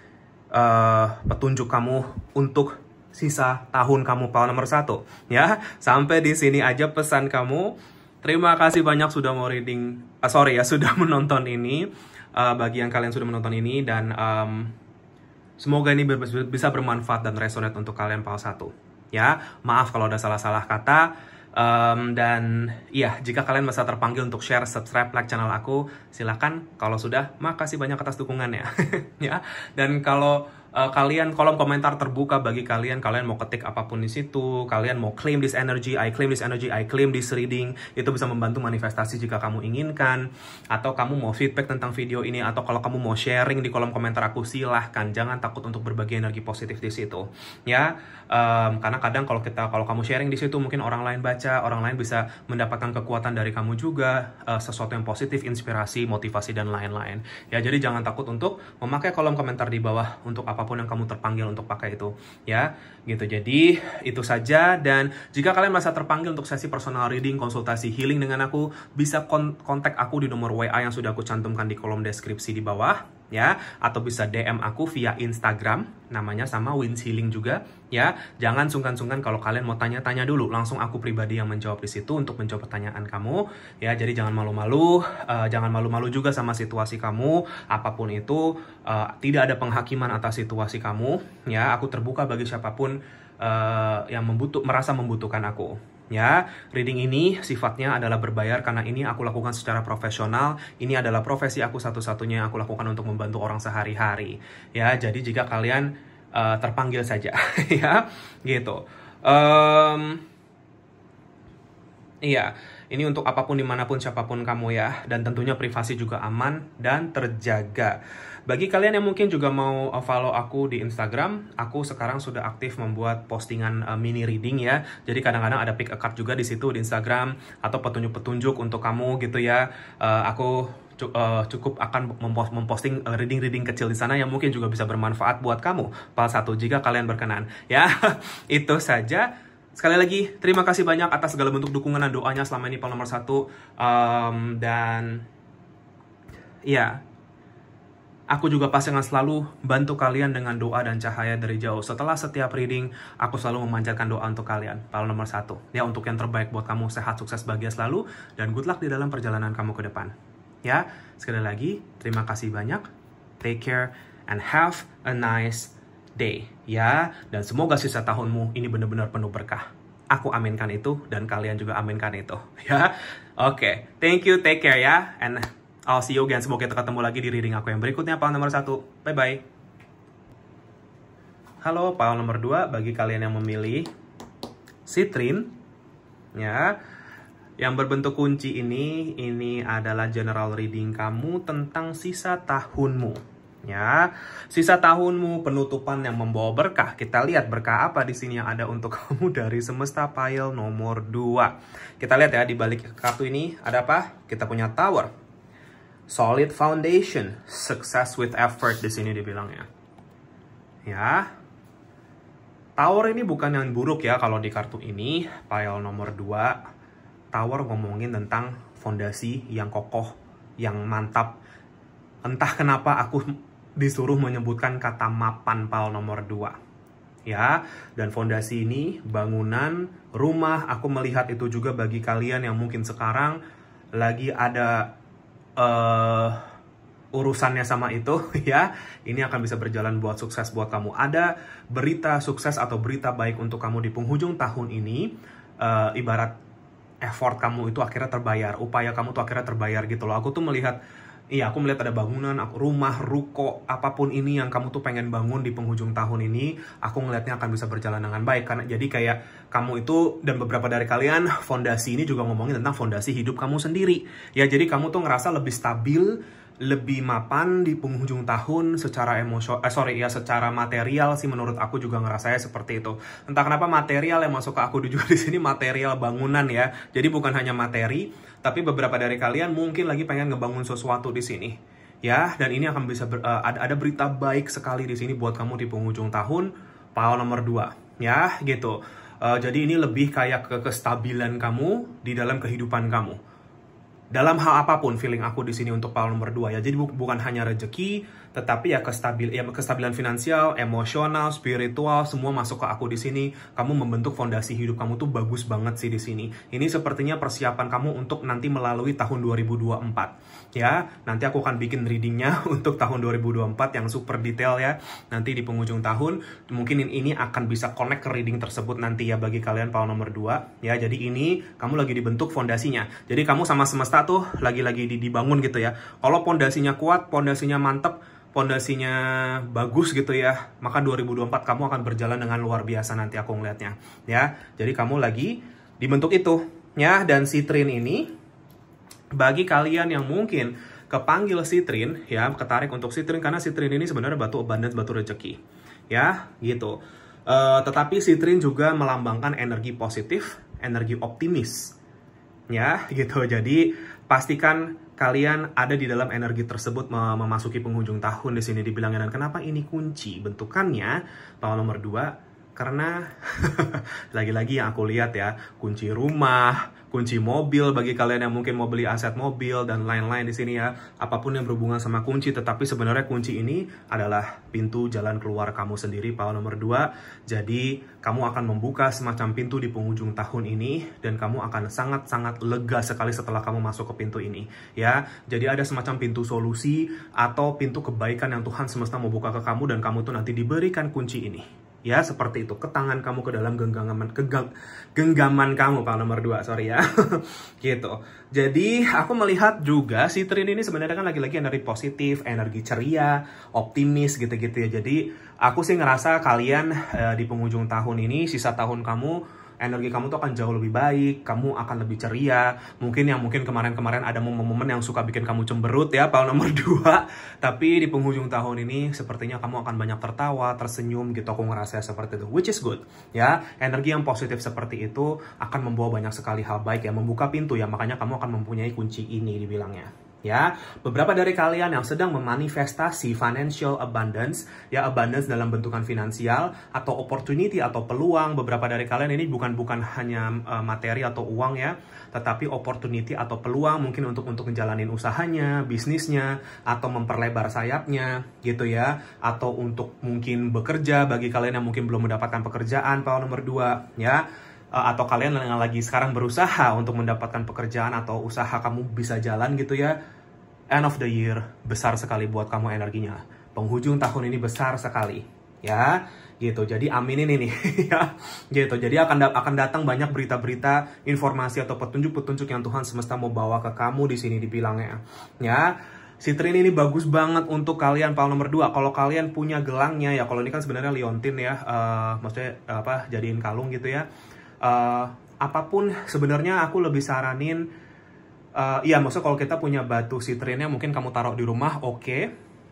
uh, petunjuk kamu untuk sisa tahun kamu pau nomor satu ya sampai di sini aja pesan kamu terima kasih banyak sudah mau reading uh, sorry ya sudah menonton ini uh, bagi yang kalian sudah menonton ini dan um, semoga ini bisa bermanfaat dan resonate untuk kalian pau satu ya maaf kalau ada salah-salah kata Um, dan iya, jika kalian merasa terpanggil untuk share, subscribe, like channel aku, silahkan. Kalau sudah, makasih banyak atas dukungannya. ya. Dan kalau uh, kalian kolom komentar terbuka bagi kalian kalian mau ketik apapun di situ kalian mau claim this energy I claim this energy I claim this reading itu bisa membantu manifestasi jika kamu inginkan atau kamu mau feedback tentang video ini atau kalau kamu mau sharing di kolom komentar aku silahkan jangan takut untuk berbagi energi positif di situ ya um, karena kadang kalau kita kalau kamu sharing di situ mungkin orang lain baca orang lain bisa mendapatkan kekuatan dari kamu juga uh, sesuatu yang positif inspirasi motivasi dan lain-lain ya jadi jangan takut untuk memakai kolom komentar di bawah untuk apa apapun yang kamu terpanggil untuk pakai itu ya gitu jadi itu saja dan jika kalian merasa terpanggil untuk sesi personal reading konsultasi healing dengan aku bisa kontak aku di nomor WA yang sudah aku cantumkan di kolom deskripsi di bawah ya atau bisa DM aku via Instagram namanya sama Wins Healing juga ya jangan sungkan-sungkan kalau kalian mau tanya-tanya dulu langsung aku pribadi yang menjawab di situ untuk menjawab pertanyaan kamu ya jadi jangan malu-malu uh, jangan malu-malu juga sama situasi kamu apapun itu uh, tidak ada penghakiman atas situasi kamu ya aku terbuka bagi siapapun uh, yang membutuh merasa membutuhkan aku Ya, reading ini sifatnya adalah berbayar karena ini aku lakukan secara profesional. Ini adalah profesi aku satu-satunya yang aku lakukan untuk membantu orang sehari-hari. Ya, jadi jika kalian uh, terpanggil saja, ya, gitu. Um, iya, ini untuk apapun dimanapun siapapun kamu ya, dan tentunya privasi juga aman dan terjaga. Bagi kalian yang mungkin juga mau uh, follow aku di Instagram, aku sekarang sudah aktif membuat postingan uh, mini reading ya. Jadi kadang-kadang ada pick a card juga di situ di Instagram atau petunjuk-petunjuk untuk kamu gitu ya. Uh, aku uh, cukup akan memposting uh, reading-reading kecil di sana yang mungkin juga bisa bermanfaat buat kamu. Pal satu jika kalian berkenan. Ya, itu saja. Sekali lagi, terima kasih banyak atas segala bentuk dukungan dan doanya selama ini Pal nomor satu Um, dan, ya, Aku juga pasti akan selalu bantu kalian dengan doa dan cahaya dari jauh. Setelah setiap reading, aku selalu memanjatkan doa untuk kalian. Paling nomor satu, ya untuk yang terbaik buat kamu, sehat, sukses, bahagia selalu, dan good luck di dalam perjalanan kamu ke depan. Ya, sekali lagi, terima kasih banyak. Take care and have a nice day. Ya, dan semoga sisa tahunmu ini benar-benar penuh berkah. Aku aminkan itu dan kalian juga aminkan itu. Ya, oke. Okay. Thank you, take care ya, and I'll see you again. Semoga kita ketemu lagi di reading aku yang berikutnya, pal nomor satu, Bye-bye. Halo, pal nomor dua bagi kalian yang memilih Citrin. Ya, yang berbentuk kunci ini, ini adalah general reading kamu tentang sisa tahunmu. Ya, sisa tahunmu penutupan yang membawa berkah. Kita lihat berkah apa di sini yang ada untuk kamu dari semesta pile nomor 2. Kita lihat ya di balik kartu ini ada apa? Kita punya tower solid foundation, success with effort di sini dibilangnya. Ya. Tower ini bukan yang buruk ya kalau di kartu ini, pile nomor 2. Tower ngomongin tentang fondasi yang kokoh, yang mantap. Entah kenapa aku disuruh menyebutkan kata mapan pile nomor 2. Ya, dan fondasi ini bangunan, rumah, aku melihat itu juga bagi kalian yang mungkin sekarang lagi ada uh, urusannya sama itu ya. Ini akan bisa berjalan buat sukses buat kamu. Ada berita sukses atau berita baik untuk kamu di penghujung tahun ini. Uh, ibarat effort kamu itu akhirnya terbayar, upaya kamu tuh akhirnya terbayar gitu loh. Aku tuh melihat iya aku melihat ada bangunan, aku, rumah, ruko, apapun ini yang kamu tuh pengen bangun di penghujung tahun ini, aku melihatnya akan bisa berjalan dengan baik karena jadi kayak kamu itu dan beberapa dari kalian fondasi ini juga ngomongin tentang fondasi hidup kamu sendiri. Ya jadi kamu tuh ngerasa lebih stabil, lebih mapan di penghujung tahun secara emosional, eh, sorry ya secara material sih menurut aku juga ngerasanya seperti itu. Entah kenapa material yang masuk ke aku juga di sini material bangunan ya. Jadi bukan hanya materi, tapi beberapa dari kalian mungkin lagi pengen ngebangun sesuatu di sini. Ya, dan ini akan bisa ber, uh, eh, ada, ada berita baik sekali di sini buat kamu di penghujung tahun, pau nomor 2. Ya, gitu. Uh, jadi ini lebih kayak ke kestabilan kamu di dalam kehidupan kamu. Dalam hal apapun feeling aku di sini untuk pau nomor 2 ya. Jadi bu bukan hanya rezeki, tetapi ya kestabil ya kestabilan finansial, emosional, spiritual semua masuk ke aku di sini. Kamu membentuk fondasi hidup kamu tuh bagus banget sih di sini. Ini sepertinya persiapan kamu untuk nanti melalui tahun 2024. Ya, nanti aku akan bikin readingnya untuk tahun 2024 yang super detail ya. Nanti di penghujung tahun mungkin ini akan bisa connect ke reading tersebut nanti ya bagi kalian pal nomor 2 ya. Jadi ini kamu lagi dibentuk fondasinya. Jadi kamu sama semesta tuh lagi-lagi dibangun gitu ya. Kalau fondasinya kuat, fondasinya mantep, pondasinya bagus gitu ya, maka 2024 kamu akan berjalan dengan luar biasa nanti aku ngelihatnya ya. Jadi kamu lagi dibentuk itu ya dan sitrin ini bagi kalian yang mungkin kepanggil sitrin ya, ketarik untuk sitrin karena sitrin ini sebenarnya batu abundance, batu rezeki. Ya, gitu. Uh, tetapi sitrin juga melambangkan energi positif, energi optimis. Ya, gitu. Jadi pastikan kalian ada di dalam energi tersebut memasuki penghujung tahun di sini dibilangnya dan kenapa ini kunci bentukannya tahun nomor 2 karena lagi-lagi yang aku lihat ya kunci rumah kunci mobil bagi kalian yang mungkin mau beli aset mobil dan lain-lain di sini ya. Apapun yang berhubungan sama kunci, tetapi sebenarnya kunci ini adalah pintu jalan keluar kamu sendiri, pal nomor 2. Jadi, kamu akan membuka semacam pintu di penghujung tahun ini dan kamu akan sangat-sangat lega sekali setelah kamu masuk ke pintu ini, ya. Jadi ada semacam pintu solusi atau pintu kebaikan yang Tuhan semesta mau buka ke kamu dan kamu tuh nanti diberikan kunci ini ya seperti itu ke tangan kamu ke dalam genggaman kegang, genggaman kamu pak nomor dua sorry ya gitu jadi aku melihat juga si Trin ini sebenarnya kan lagi-lagi energi positif energi ceria optimis gitu-gitu ya jadi aku sih ngerasa kalian eh, di penghujung tahun ini sisa tahun kamu energi kamu tuh akan jauh lebih baik, kamu akan lebih ceria. Mungkin yang mungkin kemarin-kemarin ada momen-momen yang suka bikin kamu cemberut ya, pal nomor dua. Tapi di penghujung tahun ini sepertinya kamu akan banyak tertawa, tersenyum gitu. Aku ngerasa seperti itu, which is good. Ya, energi yang positif seperti itu akan membawa banyak sekali hal baik ya, membuka pintu ya. Makanya kamu akan mempunyai kunci ini dibilangnya ya. Beberapa dari kalian yang sedang memanifestasi financial abundance, ya abundance dalam bentukan finansial atau opportunity atau peluang. Beberapa dari kalian ini bukan bukan hanya eh, materi atau uang ya, tetapi opportunity atau peluang mungkin untuk untuk menjalanin usahanya, bisnisnya atau memperlebar sayapnya gitu ya, atau untuk mungkin bekerja bagi kalian yang mungkin belum mendapatkan pekerjaan, pal nomor dua ya Eh, atau kalian yang lagi sekarang berusaha untuk mendapatkan pekerjaan atau usaha kamu bisa jalan gitu ya, end of the year besar sekali buat kamu energinya. Penghujung tahun ini besar sekali, ya gitu. Jadi aminin ini ya. Gitu. Jadi akan da akan datang banyak berita-berita, informasi atau petunjuk-petunjuk yang Tuhan semesta mau bawa ke kamu di sini dibilangnya. Ya. Citrin ini bagus banget untuk kalian pal nomor 2. Kalau kalian punya gelangnya ya, kalau ini kan sebenarnya liontin ya, uh, maksudnya apa? jadiin kalung gitu ya uh, apapun sebenarnya aku lebih saranin uh, ya maksudnya kalau kita punya batu sitrinnya mungkin kamu taruh di rumah oke okay,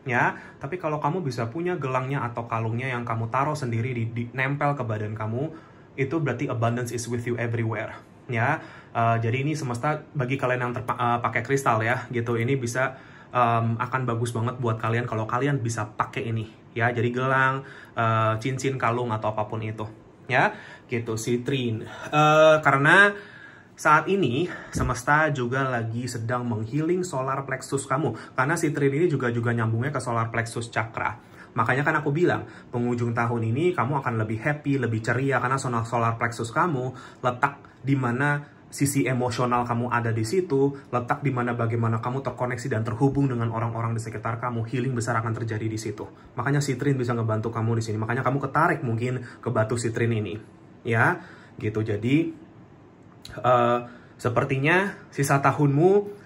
ya tapi kalau kamu bisa punya gelangnya atau kalungnya yang kamu taruh sendiri di, di nempel ke badan kamu itu berarti abundance is with you everywhere ya uh, jadi ini semesta bagi kalian yang terpa- uh, pakai kristal ya gitu ini bisa um, akan bagus banget buat kalian kalau kalian bisa pakai ini ya jadi gelang uh, cincin kalung atau apapun itu ya gitu si Trin. Uh, karena saat ini semesta juga lagi sedang menghealing solar plexus kamu karena si Trin ini juga juga nyambungnya ke solar plexus cakra. Makanya kan aku bilang, pengujung tahun ini kamu akan lebih happy, lebih ceria karena sonar solar plexus kamu letak di mana sisi emosional kamu ada di situ, letak di mana bagaimana kamu terkoneksi dan terhubung dengan orang-orang di sekitar kamu, healing besar akan terjadi di situ. Makanya sitrin bisa ngebantu kamu di sini. Makanya kamu ketarik mungkin ke batu sitrin ini ya gitu jadi uh, sepertinya sisa tahunmu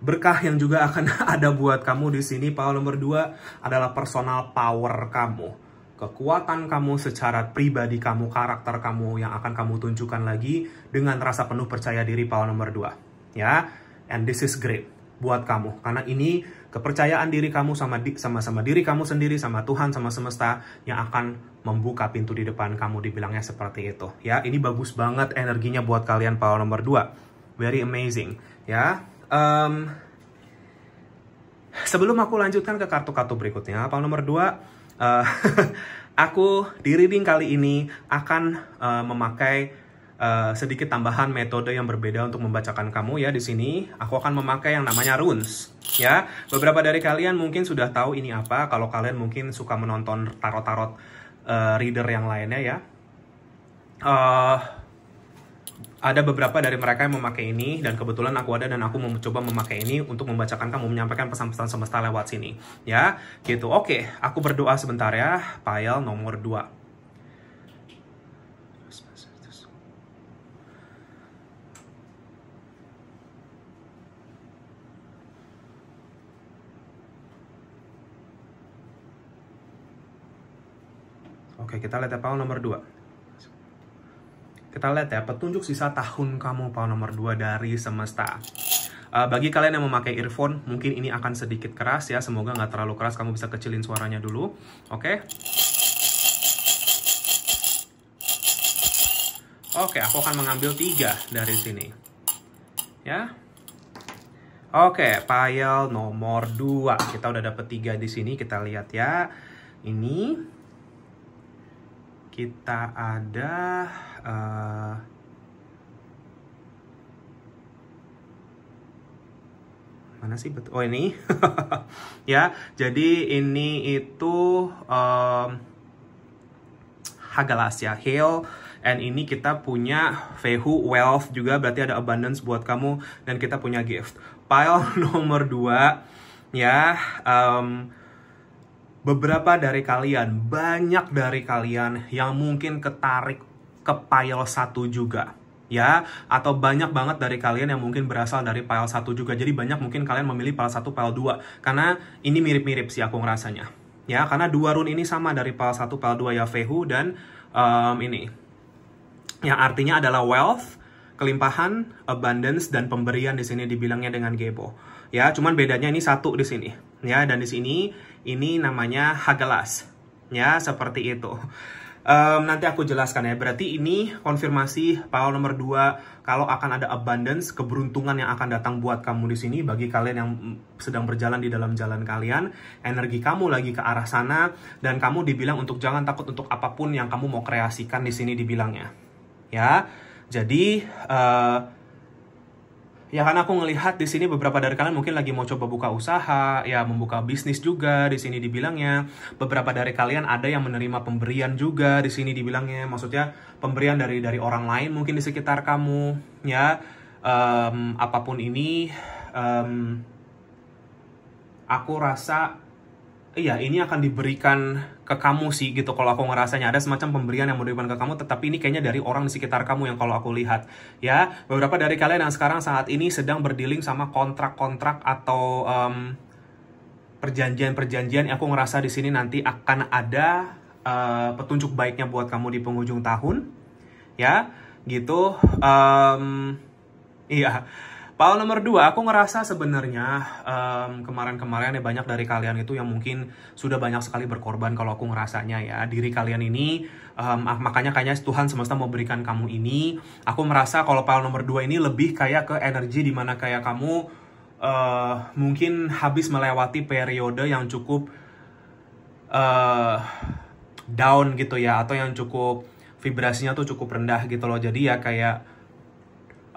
berkah yang juga akan ada buat kamu di sini power nomor 2 adalah personal power kamu kekuatan kamu secara pribadi kamu karakter kamu yang akan kamu tunjukkan lagi dengan rasa penuh percaya diri power nomor 2 ya and this is great buat kamu karena ini kepercayaan diri kamu sama di, sama sama diri kamu sendiri sama Tuhan sama semesta yang akan membuka pintu di depan kamu dibilangnya seperti itu ya ini bagus banget energinya buat kalian power nomor 2 very amazing ya um, sebelum aku lanjutkan ke kartu-kartu berikutnya power nomor 2 uh, eh, aku di reading kali ini akan uh, memakai Eh, sedikit tambahan metode yang berbeda untuk membacakan kamu ya di sini. Aku akan memakai yang namanya runes ya. Beberapa dari kalian mungkin sudah tahu ini apa kalau kalian mungkin suka menonton tarot-tarot uh, reader yang lainnya ya. Uh, ada beberapa dari mereka yang memakai ini dan kebetulan aku ada dan aku mencoba memakai ini untuk membacakan kamu menyampaikan pesan-pesan semesta lewat sini ya gitu oke aku berdoa sebentar ya file nomor 2 Oke, kita lihat ya paul nomor 2. Kita lihat ya, petunjuk sisa tahun kamu paul nomor 2 dari semesta. Uh, bagi kalian yang memakai earphone, mungkin ini akan sedikit keras ya. Semoga nggak terlalu keras, kamu bisa kecilin suaranya dulu. Oke? Okay? Oke, aku akan mengambil tiga dari sini. Ya. Oke, file nomor dua. Kita udah dapet tiga di sini, kita lihat ya. Ini kita ada uh, mana sih betul oh ini ya jadi ini itu um, ya hail and ini kita punya Vehu Wealth juga berarti ada abundance buat kamu dan kita punya gift pile nomor dua ya um, beberapa dari kalian, banyak dari kalian yang mungkin ketarik ke pile 1 juga ya atau banyak banget dari kalian yang mungkin berasal dari pile 1 juga jadi banyak mungkin kalian memilih pile 1 pile 2 karena ini mirip-mirip sih aku ngerasanya ya karena dua rune ini sama dari pile 1 pile 2 ya Fehu dan um, ini yang artinya adalah wealth kelimpahan abundance dan pemberian di sini dibilangnya dengan gebo ya cuman bedanya ini satu di sini ya dan di sini ini namanya hagelas ya seperti itu um, nanti aku jelaskan ya berarti ini konfirmasi pasal nomor 2 kalau akan ada abundance keberuntungan yang akan datang buat kamu di sini bagi kalian yang sedang berjalan di dalam jalan kalian energi kamu lagi ke arah sana dan kamu dibilang untuk jangan takut untuk apapun yang kamu mau kreasikan di sini dibilangnya ya jadi uh, Ya karena aku ngelihat di sini beberapa dari kalian mungkin lagi mau coba buka usaha, ya membuka bisnis juga di sini dibilangnya. Beberapa dari kalian ada yang menerima pemberian juga di sini dibilangnya. Maksudnya pemberian dari dari orang lain mungkin di sekitar kamu, ya. Um, apapun ini um, aku rasa iya ini akan diberikan ke kamu sih gitu kalau aku ngerasanya ada semacam pemberian yang mau diberikan ke kamu tetapi ini kayaknya dari orang di sekitar kamu yang kalau aku lihat ya beberapa dari kalian yang sekarang saat ini sedang berdealing sama kontrak-kontrak atau um, perjanjian-perjanjian aku ngerasa di sini nanti akan ada uh, petunjuk baiknya buat kamu di penghujung tahun ya gitu um, iya Pal nomor dua, aku ngerasa sebenarnya um, kemarin-kemarin ya banyak dari kalian itu yang mungkin sudah banyak sekali berkorban kalau aku ngerasanya ya. Diri kalian ini, um, makanya kayaknya Tuhan semesta mau berikan kamu ini. Aku merasa kalau pal nomor dua ini lebih kayak ke energi dimana kayak kamu uh, mungkin habis melewati periode yang cukup uh, down gitu ya. Atau yang cukup vibrasinya tuh cukup rendah gitu loh. Jadi ya kayak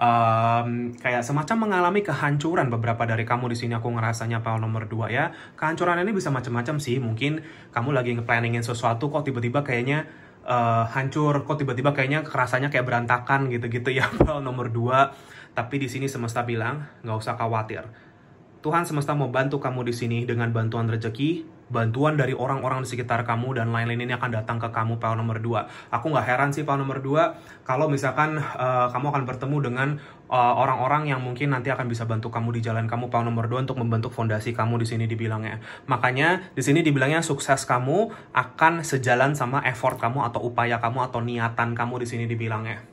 um, kayak semacam mengalami kehancuran beberapa dari kamu di sini aku ngerasanya pal nomor 2 ya. Kehancuran ini bisa macam-macam sih. Mungkin kamu lagi ngeplanningin sesuatu kok tiba-tiba kayaknya uh, hancur, kok tiba-tiba kayaknya kerasanya kayak berantakan gitu-gitu ya pal nomor 2. Tapi di sini semesta bilang nggak usah khawatir. Tuhan semesta mau bantu kamu di sini dengan bantuan rezeki, bantuan dari orang-orang di sekitar kamu dan lain-lain ini akan datang ke kamu pal nomor 2. Aku nggak heran sih pal nomor 2 kalau misalkan uh, kamu akan bertemu dengan eh, orang-orang uh, yang mungkin nanti akan bisa bantu kamu di jalan kamu pal nomor 2 untuk membentuk fondasi kamu di sini dibilangnya. Makanya di sini dibilangnya sukses kamu akan sejalan sama effort kamu atau upaya kamu atau niatan kamu di sini dibilangnya.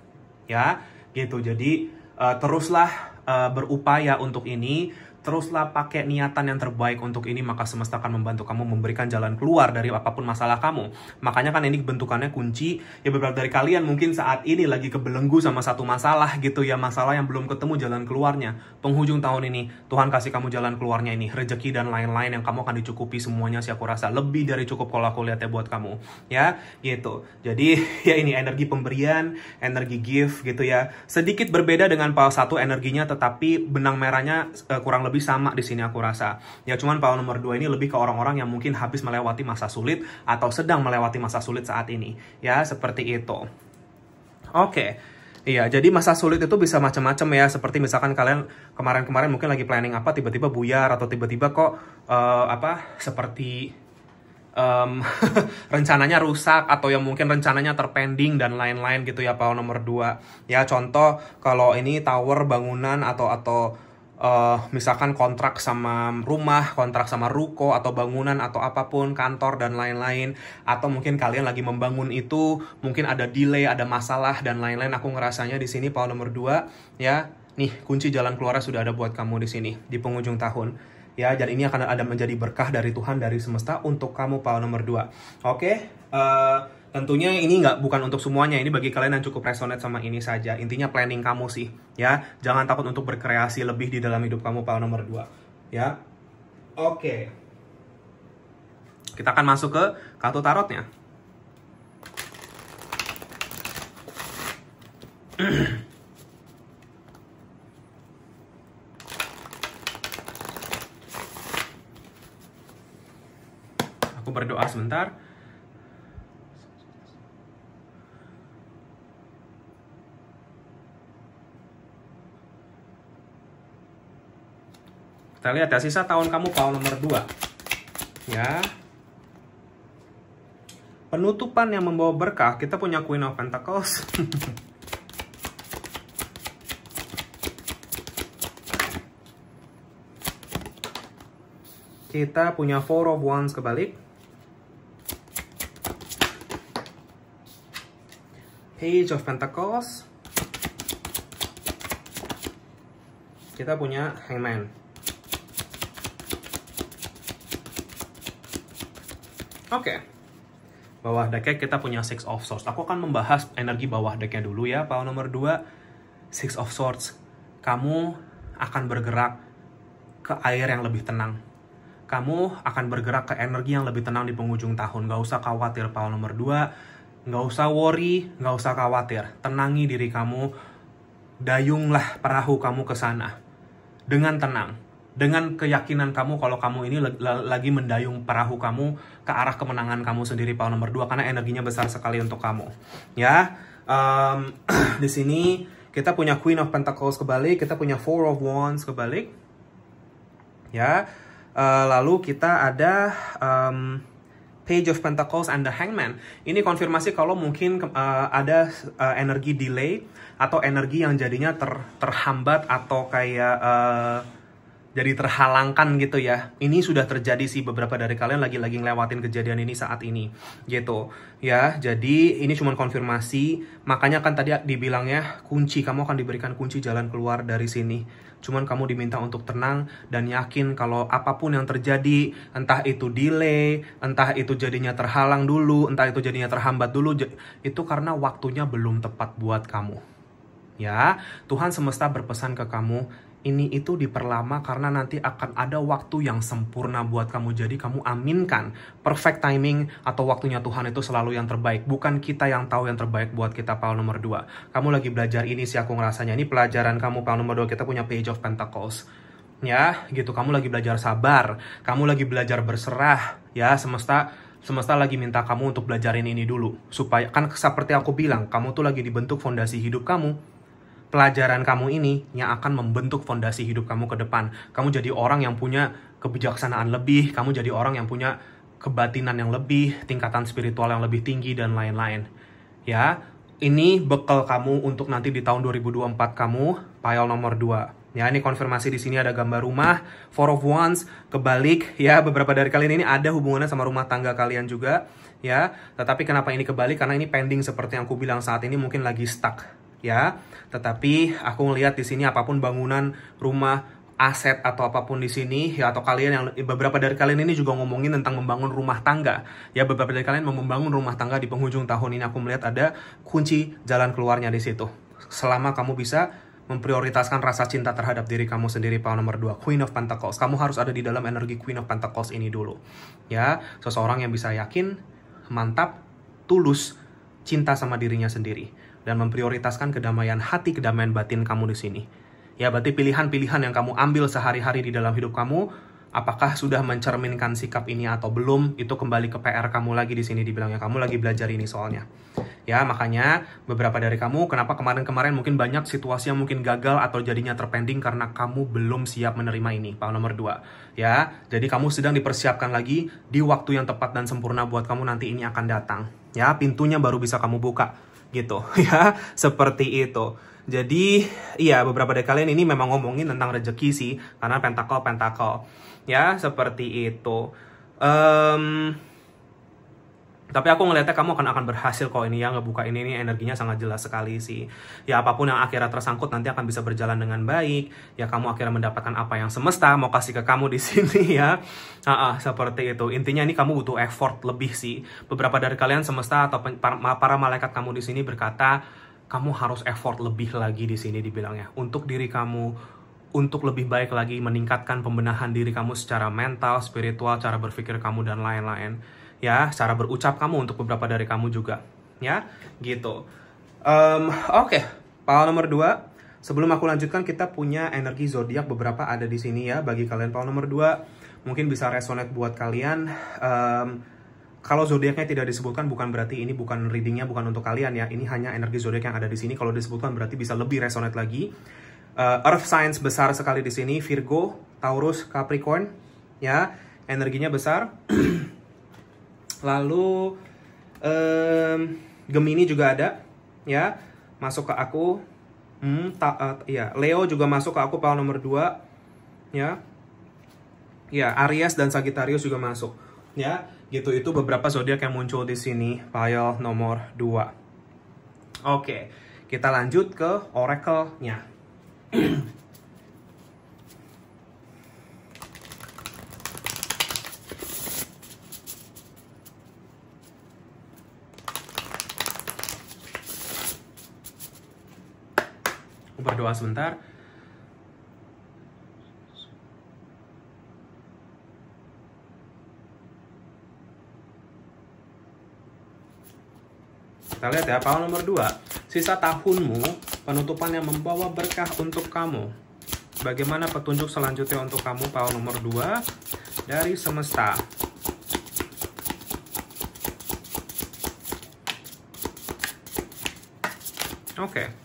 Ya, gitu. Jadi uh, teruslah uh, berupaya untuk ini Teruslah pakai niatan yang terbaik untuk ini, maka semesta akan membantu kamu memberikan jalan keluar dari apapun masalah kamu. Makanya kan ini bentukannya kunci, ya beberapa dari kalian mungkin saat ini lagi kebelenggu sama satu masalah gitu ya, masalah yang belum ketemu jalan keluarnya. Penghujung tahun ini, Tuhan kasih kamu jalan keluarnya ini, rejeki dan lain-lain yang kamu akan dicukupi semuanya sih aku rasa. Lebih dari cukup kalau aku lihatnya buat kamu. Ya, gitu. Jadi ya ini energi pemberian, energi gift gitu ya. Sedikit berbeda dengan pal satu energinya, tetapi benang merahnya uh, kurang lebih lebih sama di sini aku rasa. Ya cuman power nomor 2 ini lebih ke orang-orang yang mungkin habis melewati masa sulit atau sedang melewati masa sulit saat ini. Ya, seperti itu. Oke. Okay. Iya, jadi masa sulit itu bisa macam-macam ya. Seperti misalkan kalian kemarin-kemarin mungkin lagi planning apa, tiba-tiba buyar atau tiba-tiba kok uh, apa seperti um, rencananya rusak atau yang mungkin rencananya terpending dan lain-lain gitu ya. Pau nomor 2 Ya contoh kalau ini tower bangunan atau atau uh, misalkan kontrak sama rumah, kontrak sama ruko atau bangunan atau apapun, kantor dan lain-lain atau mungkin kalian lagi membangun itu, mungkin ada delay, ada masalah dan lain-lain. Aku ngerasanya di sini Paul nomor 2 ya. Nih, kunci jalan keluar sudah ada buat kamu di sini di penghujung tahun. Ya, dan ini akan ada menjadi berkah dari Tuhan dari semesta untuk kamu Paul nomor 2. Oke? Okay? Uh, eh, tentunya ini nggak bukan untuk semuanya ini bagi kalian yang cukup resonate sama ini saja intinya planning kamu sih ya jangan takut untuk berkreasi lebih di dalam hidup kamu pal nomor 2 ya oke okay. kita akan masuk ke kartu tarotnya aku berdoa sebentar Kita lihat ya, sisa tahun kamu tahun nomor 2. Ya. Penutupan yang membawa berkah, kita punya Queen of Pentacles. kita punya Four of Wands kebalik. Page of Pentacles. Kita punya Hangman. Oke. Okay. Bawah decknya kita punya Six of Swords. Aku akan membahas energi bawah decknya dulu ya. Pile nomor 2, Six of Swords. Kamu akan bergerak ke air yang lebih tenang. Kamu akan bergerak ke energi yang lebih tenang di penghujung tahun. Gak usah khawatir, Pile nomor 2. Gak usah worry, gak usah khawatir. Tenangi diri kamu. Dayunglah perahu kamu ke sana. Dengan tenang dengan keyakinan kamu kalau kamu ini lagi mendayung perahu kamu ke arah kemenangan kamu sendiri pal nomor 2 karena energinya besar sekali untuk kamu ya um, di sini kita punya Queen of Pentacles kebalik kita punya Four of Wands kebalik ya uh, lalu kita ada um, Page of Pentacles and the Hangman. Ini konfirmasi kalau mungkin uh, ada uh, energi delay atau energi yang jadinya ter terhambat atau kayak uh, jadi terhalangkan gitu ya. Ini sudah terjadi sih beberapa dari kalian lagi-lagi ngelewatin kejadian ini saat ini gitu ya. Jadi ini cuma konfirmasi, makanya kan tadi dibilangnya kunci, kamu akan diberikan kunci jalan keluar dari sini. Cuman kamu diminta untuk tenang dan yakin kalau apapun yang terjadi, entah itu delay, entah itu jadinya terhalang dulu, entah itu jadinya terhambat dulu, itu karena waktunya belum tepat buat kamu. Ya, Tuhan semesta berpesan ke kamu, ini itu diperlama karena nanti akan ada waktu yang sempurna buat kamu. Jadi kamu aminkan perfect timing atau waktunya Tuhan itu selalu yang terbaik. Bukan kita yang tahu yang terbaik buat kita Paul nomor 2. Kamu lagi belajar ini sih aku ngerasanya. Ini pelajaran kamu Paul nomor 2. Kita punya page of pentacles. Ya, gitu. Kamu lagi belajar sabar, kamu lagi belajar berserah, ya semesta semesta lagi minta kamu untuk belajarin ini dulu supaya kan seperti aku bilang kamu tuh lagi dibentuk fondasi hidup kamu pelajaran kamu ini yang akan membentuk fondasi hidup kamu ke depan. Kamu jadi orang yang punya kebijaksanaan lebih, kamu jadi orang yang punya kebatinan yang lebih, tingkatan spiritual yang lebih tinggi, dan lain-lain. Ya, ini bekal kamu untuk nanti di tahun 2024 kamu, pile nomor 2. Ya, ini konfirmasi di sini ada gambar rumah, four of wands, kebalik. Ya, beberapa dari kalian ini ada hubungannya sama rumah tangga kalian juga. Ya, tetapi kenapa ini kebalik? Karena ini pending seperti yang aku bilang saat ini mungkin lagi stuck ya. Tetapi aku melihat di sini apapun bangunan rumah aset atau apapun di sini ya atau kalian yang beberapa dari kalian ini juga ngomongin tentang membangun rumah tangga ya beberapa dari kalian mau membangun rumah tangga di penghujung tahun ini aku melihat ada kunci jalan keluarnya di situ selama kamu bisa memprioritaskan rasa cinta terhadap diri kamu sendiri paham nomor 2 Queen of Pentacles kamu harus ada di dalam energi Queen of Pentacles ini dulu ya seseorang yang bisa yakin mantap tulus cinta sama dirinya sendiri dan memprioritaskan kedamaian hati, kedamaian batin kamu di sini. Ya, berarti pilihan-pilihan yang kamu ambil sehari-hari di dalam hidup kamu, apakah sudah mencerminkan sikap ini atau belum, itu kembali ke PR kamu lagi di sini dibilangnya. Kamu lagi belajar ini soalnya. Ya, makanya beberapa dari kamu, kenapa kemarin-kemarin mungkin banyak situasi yang mungkin gagal atau jadinya terpending karena kamu belum siap menerima ini, paham nomor dua. Ya, jadi kamu sedang dipersiapkan lagi di waktu yang tepat dan sempurna buat kamu nanti ini akan datang. Ya, pintunya baru bisa kamu buka gitu ya seperti itu jadi iya beberapa dari kalian ini memang ngomongin tentang rezeki sih karena pentakel pentakel ya seperti itu um, tapi aku ngelihatnya kamu akan akan berhasil kok ini ya ngebuka ini ini energinya sangat jelas sekali sih ya apapun yang akhirnya tersangkut nanti akan bisa berjalan dengan baik ya kamu akhirnya mendapatkan apa yang semesta mau kasih ke kamu di sini ya uh, uh, seperti itu intinya ini kamu butuh effort lebih sih beberapa dari kalian semesta atau para malaikat kamu di sini berkata kamu harus effort lebih lagi di sini dibilangnya untuk diri kamu untuk lebih baik lagi meningkatkan pembenahan diri kamu secara mental, spiritual, cara berpikir kamu dan lain-lain ya cara berucap kamu untuk beberapa dari kamu juga ya gitu um, oke okay. pal nomor dua sebelum aku lanjutkan kita punya energi zodiak beberapa ada di sini ya bagi kalian pal nomor dua mungkin bisa resonate buat kalian um, kalau zodiaknya tidak disebutkan bukan berarti ini bukan readingnya bukan untuk kalian ya ini hanya energi zodiak yang ada di sini kalau disebutkan berarti bisa lebih resonate lagi uh, earth signs besar sekali di sini Virgo Taurus Capricorn ya energinya besar Lalu um, Gemini juga ada, ya masuk ke aku. Hmm, ta, uh, ya Leo juga masuk ke aku pal nomor 2 ya. Ya Aries dan Sagittarius juga masuk, ya gitu itu beberapa zodiak yang muncul di sini pile nomor 2 oke kita lanjut ke oracle-nya Aku berdoa sebentar. Kita lihat ya, Paul nomor 2. Sisa tahunmu, penutupan yang membawa berkah untuk kamu. Bagaimana petunjuk selanjutnya untuk kamu, Paul nomor 2 dari semesta. Oke. Okay.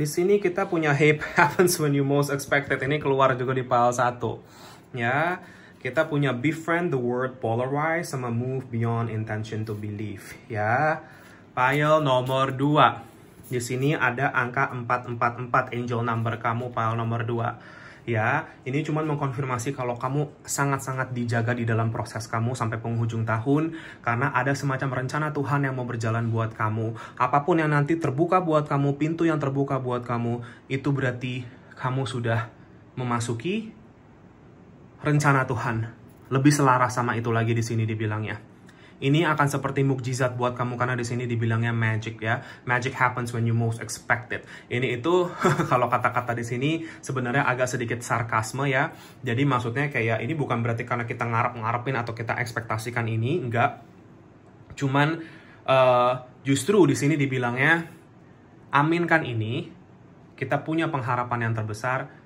Di sini kita punya hip happens when you most expected. Ini keluar juga di file 1. Ya, kita punya befriend the word polarize sama move beyond intention to believe. Ya, File nomor 2. Di sini ada angka 444 angel number kamu file nomor 2 ya. Ini cuma mengkonfirmasi kalau kamu sangat-sangat dijaga di dalam proses kamu sampai penghujung tahun karena ada semacam rencana Tuhan yang mau berjalan buat kamu. Apapun yang nanti terbuka buat kamu, pintu yang terbuka buat kamu, itu berarti kamu sudah memasuki rencana Tuhan. Lebih selaras sama itu lagi di sini dibilangnya. Ini akan seperti mukjizat buat kamu karena di sini dibilangnya magic ya. Magic happens when you most expect it. Ini itu kalau kata-kata di sini sebenarnya agak sedikit sarkasme ya. Jadi maksudnya kayak ini bukan berarti karena kita ngarep-ngarepin atau kita ekspektasikan ini, enggak. Cuman uh, justru di sini dibilangnya aminkan ini, kita punya pengharapan yang terbesar,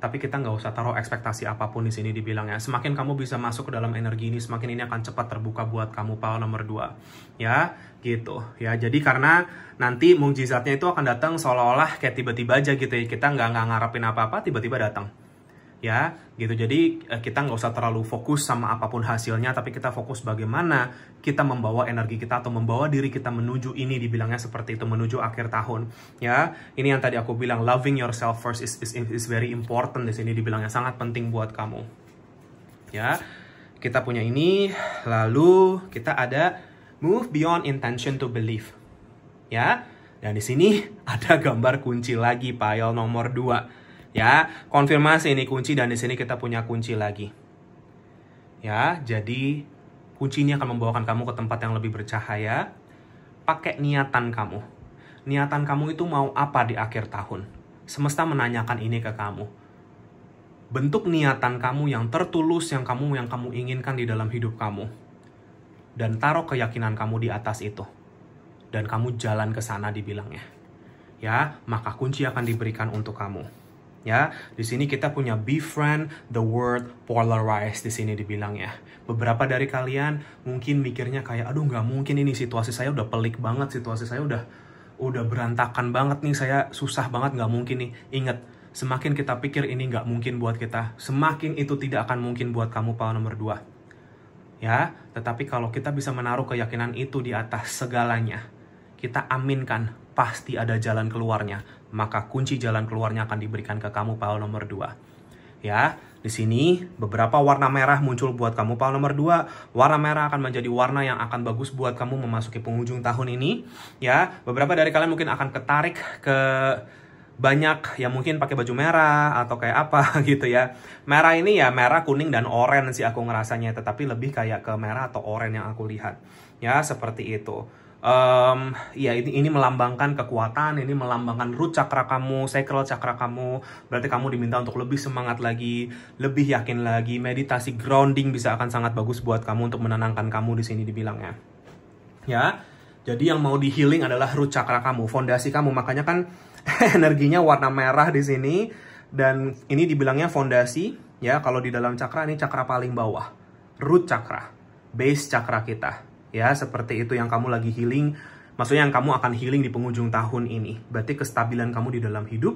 tapi kita nggak usah taruh ekspektasi apapun di sini dibilang ya. Semakin kamu bisa masuk ke dalam energi ini, semakin ini akan cepat terbuka buat kamu pal nomor 2. Ya, gitu. Ya, jadi karena nanti mukjizatnya itu akan datang seolah-olah kayak tiba-tiba aja gitu ya. Kita nggak nggak ngarapin apa-apa, tiba-tiba datang ya gitu jadi eh, kita nggak usah terlalu fokus sama apapun hasilnya tapi kita fokus bagaimana kita membawa energi kita atau membawa diri kita menuju ini dibilangnya seperti itu menuju akhir tahun ya ini yang tadi aku bilang loving yourself first is is, is very important di sini dibilangnya sangat penting buat kamu ya kita punya ini lalu kita ada move beyond intention to believe ya dan di sini ada gambar kunci lagi pile nomor 2 ya konfirmasi ini kunci dan di sini kita punya kunci lagi ya jadi kunci ini akan membawakan kamu ke tempat yang lebih bercahaya pakai niatan kamu niatan kamu itu mau apa di akhir tahun semesta menanyakan ini ke kamu bentuk niatan kamu yang tertulus yang kamu yang kamu inginkan di dalam hidup kamu dan taruh keyakinan kamu di atas itu dan kamu jalan ke sana dibilangnya ya maka kunci akan diberikan untuk kamu ya. Di sini kita punya befriend the word polarized di sini dibilang ya. Beberapa dari kalian mungkin mikirnya kayak aduh nggak mungkin ini situasi saya udah pelik banget, situasi saya udah udah berantakan banget nih, saya susah banget nggak mungkin nih. Ingat, semakin kita pikir ini nggak mungkin buat kita, semakin itu tidak akan mungkin buat kamu pal nomor dua. Ya, tetapi kalau kita bisa menaruh keyakinan itu di atas segalanya, kita aminkan pasti ada jalan keluarnya maka kunci jalan keluarnya akan diberikan ke kamu pal nomor 2. Ya, di sini beberapa warna merah muncul buat kamu pal nomor 2. Warna merah akan menjadi warna yang akan bagus buat kamu memasuki penghujung tahun ini. Ya, beberapa dari kalian mungkin akan ketarik ke banyak yang mungkin pakai baju merah atau kayak apa gitu ya. Merah ini ya merah, kuning dan oranye sih aku ngerasanya, tetapi lebih kayak ke merah atau oranye yang aku lihat. Ya, seperti itu um, ya ini ini melambangkan kekuatan, ini melambangkan root cakra kamu, sacral cakra kamu. Berarti kamu diminta untuk lebih semangat lagi, lebih yakin lagi. Meditasi grounding bisa akan sangat bagus buat kamu untuk menenangkan kamu di sini dibilangnya. Ya. Jadi yang mau di healing adalah root cakra kamu, fondasi kamu. Makanya kan energinya warna merah di sini dan ini dibilangnya fondasi ya kalau di dalam cakra ini cakra paling bawah, root cakra, base cakra kita ya seperti itu yang kamu lagi healing maksudnya yang kamu akan healing di penghujung tahun ini berarti kestabilan kamu di dalam hidup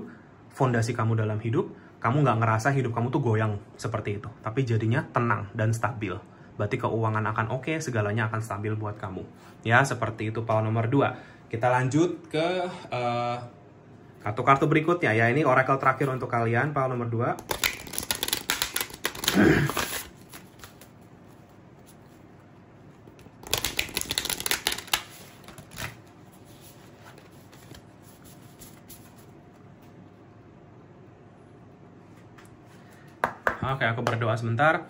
fondasi kamu dalam hidup kamu nggak ngerasa hidup kamu tuh goyang seperti itu tapi jadinya tenang dan stabil berarti keuangan akan oke okay, segalanya akan stabil buat kamu ya seperti itu pal nomor 2 kita lanjut ke kartu eh, kartu-kartu berikutnya ya ini oracle terakhir untuk kalian pal nomor 2 Oke, aku berdoa sebentar.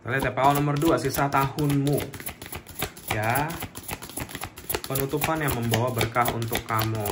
Kita lihat ya, Paul nomor 2, sisa tahunmu. Ya, penutupan yang membawa berkah untuk kamu.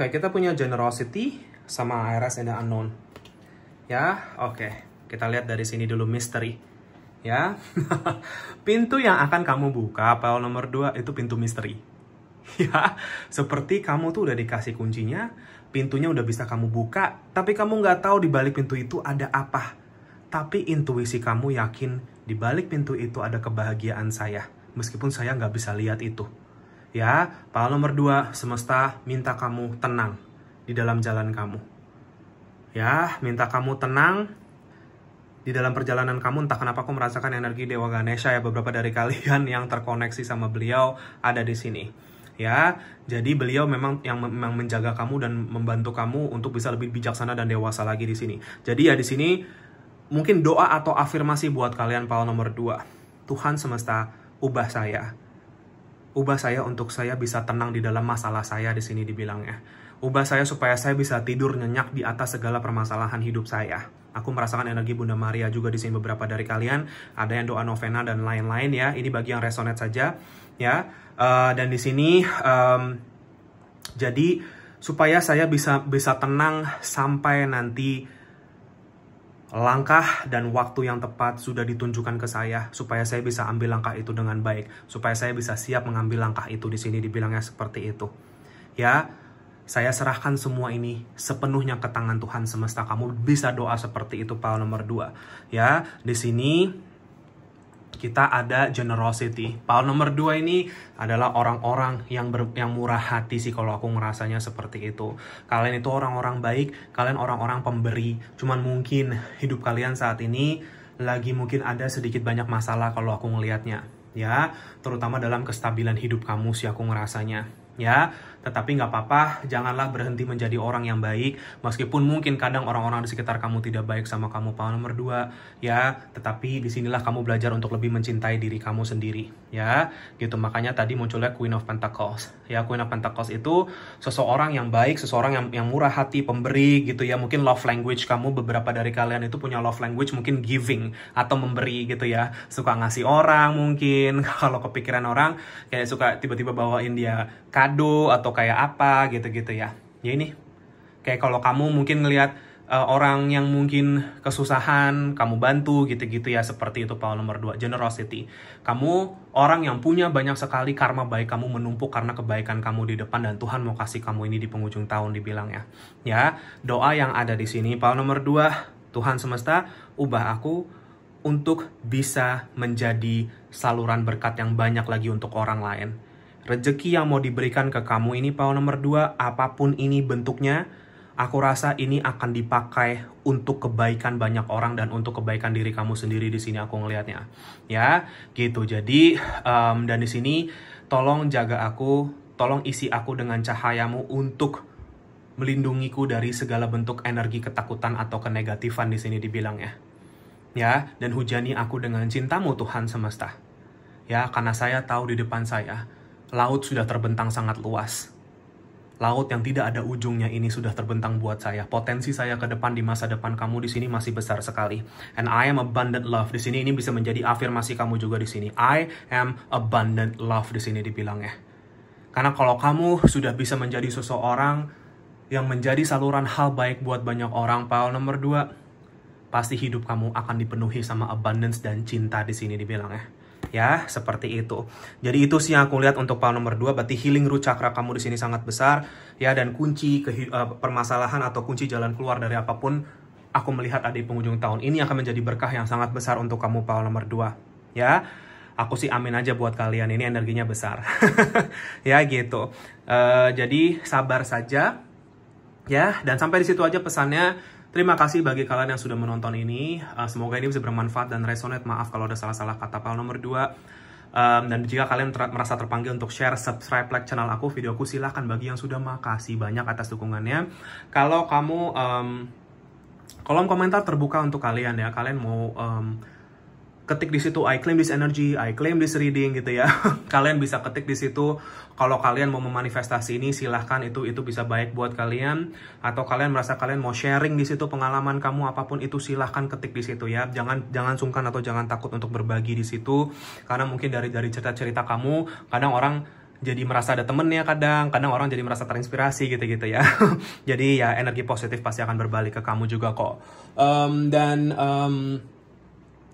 Oke, okay, kita punya generosity sama IRS and the unknown. Ya, oke. Okay. Kita lihat dari sini dulu misteri. Ya. pintu yang akan kamu buka, file nomor 2 itu pintu misteri. Ya, seperti kamu tuh udah dikasih kuncinya, pintunya udah bisa kamu buka, tapi kamu nggak tahu di balik pintu itu ada apa. Tapi intuisi kamu yakin di balik pintu itu ada kebahagiaan saya, meskipun saya nggak bisa lihat itu. Ya, pahala nomor dua, semesta minta kamu tenang di dalam jalan kamu. Ya, minta kamu tenang di dalam perjalanan kamu entah kenapa aku merasakan energi Dewa Ganesha ya beberapa dari kalian yang terkoneksi sama beliau ada di sini ya jadi beliau memang yang memang menjaga kamu dan membantu kamu untuk bisa lebih bijaksana dan dewasa lagi di sini jadi ya di sini mungkin doa atau afirmasi buat kalian Paul nomor dua, Tuhan semesta ubah saya Ubah saya untuk saya bisa tenang di dalam masalah saya di sini dibilangnya. Ubah saya supaya saya bisa tidur nyenyak di atas segala permasalahan hidup saya. Aku merasakan energi Bunda Maria juga di sini beberapa dari kalian. Ada yang doa novena dan lain-lain ya. Ini bagi yang resonate saja ya. Uh, dan di sini um, jadi supaya saya bisa bisa tenang sampai nanti Langkah dan waktu yang tepat sudah ditunjukkan ke saya supaya saya bisa ambil langkah itu dengan baik, supaya saya bisa siap mengambil langkah itu di sini dibilangnya seperti itu. Ya, saya serahkan semua ini sepenuhnya ke tangan Tuhan semesta. Kamu bisa doa seperti itu Paul nomor 2. Ya, di sini kita ada generosity. Paul nomor dua ini adalah orang-orang yang ber, yang murah hati sih kalau aku ngerasanya seperti itu. Kalian itu orang-orang baik, kalian orang-orang pemberi. Cuman mungkin hidup kalian saat ini lagi mungkin ada sedikit banyak masalah kalau aku ngelihatnya, ya, terutama dalam kestabilan hidup kamu sih aku ngerasanya, ya tetapi nggak apa-apa, janganlah berhenti menjadi orang yang baik, meskipun mungkin kadang orang-orang di sekitar kamu tidak baik sama kamu, paham nomor dua, ya. Tetapi disinilah kamu belajar untuk lebih mencintai diri kamu sendiri, ya. Gitu, makanya tadi munculnya Queen of Pentacles. Ya, Queen of Pentacles itu seseorang yang baik, seseorang yang, yang murah hati, pemberi, gitu ya. Mungkin love language kamu, beberapa dari kalian itu punya love language mungkin giving, atau memberi gitu ya. Suka ngasih orang mungkin, kalau kepikiran orang, kayak suka tiba-tiba bawain dia kado, atau atau kayak apa gitu-gitu ya ya ini kayak kalau kamu mungkin ngelihat uh, orang yang mungkin kesusahan kamu bantu gitu-gitu ya seperti itu Paul nomor 2 generosity kamu orang yang punya banyak sekali karma baik kamu menumpuk karena kebaikan kamu di depan dan Tuhan mau kasih kamu ini di penghujung tahun dibilang ya, ya doa yang ada di sini Paul nomor 2 Tuhan semesta ubah aku untuk bisa menjadi saluran berkat yang banyak lagi untuk orang lain. Rezeki yang mau diberikan ke kamu ini Paul nomor dua, apapun ini bentuknya, aku rasa ini akan dipakai untuk kebaikan banyak orang dan untuk kebaikan diri kamu sendiri di sini aku ngelihatnya. Ya, gitu. Jadi um, dan di sini tolong jaga aku, tolong isi aku dengan cahayamu untuk melindungiku dari segala bentuk energi ketakutan atau kenegatifan di sini dibilangnya. Ya, dan hujani aku dengan cintamu Tuhan semesta. Ya, karena saya tahu di depan saya laut sudah terbentang sangat luas. Laut yang tidak ada ujungnya ini sudah terbentang buat saya. Potensi saya ke depan di masa depan kamu di sini masih besar sekali. And I am abundant love. Di sini ini bisa menjadi afirmasi kamu juga di sini. I am abundant love di sini dibilangnya. Karena kalau kamu sudah bisa menjadi seseorang yang menjadi saluran hal baik buat banyak orang, Paul nomor dua, pasti hidup kamu akan dipenuhi sama abundance dan cinta di sini dibilangnya ya seperti itu jadi itu sih yang aku lihat untuk pal nomor 2 berarti healing root chakra kamu di sini sangat besar ya dan kunci ke, uh, eh, permasalahan atau kunci jalan keluar dari apapun aku melihat ada di penghujung tahun ini akan menjadi berkah yang sangat besar untuk kamu pal nomor 2 ya aku sih amin aja buat kalian ini energinya besar ya gitu uh, jadi sabar saja ya dan sampai di situ aja pesannya Terima kasih bagi kalian yang sudah menonton ini. Eh, semoga ini bisa bermanfaat dan resonate. Maaf kalau ada salah-salah kata pal nomor 2. Um, dan jika kalian ter merasa terpanggil untuk share, subscribe, like channel aku, video aku, silahkan bagi yang sudah makasih banyak atas dukungannya. Kalau kamu um, kolom komentar terbuka untuk kalian ya, kalian mau um, ketik di situ I claim this energy, I claim this reading gitu ya. kalian bisa ketik di situ kalau kalian mau memanifestasi ini silahkan itu itu bisa baik buat kalian atau kalian merasa kalian mau sharing di situ pengalaman kamu apapun itu silahkan ketik di situ ya. Jangan jangan sungkan atau jangan takut untuk berbagi di situ karena mungkin dari dari cerita-cerita kamu kadang orang jadi merasa ada temen ya kadang, kadang orang jadi merasa terinspirasi gitu-gitu ya. jadi ya energi positif pasti akan berbalik ke kamu juga kok. Um, dan um,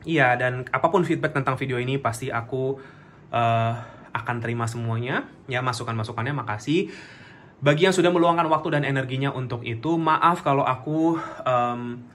Iya, dan apapun feedback tentang video ini pasti aku uh, akan terima semuanya. Ya, masukan-masukannya makasih. Bagi yang sudah meluangkan waktu dan energinya untuk itu, maaf kalau aku um,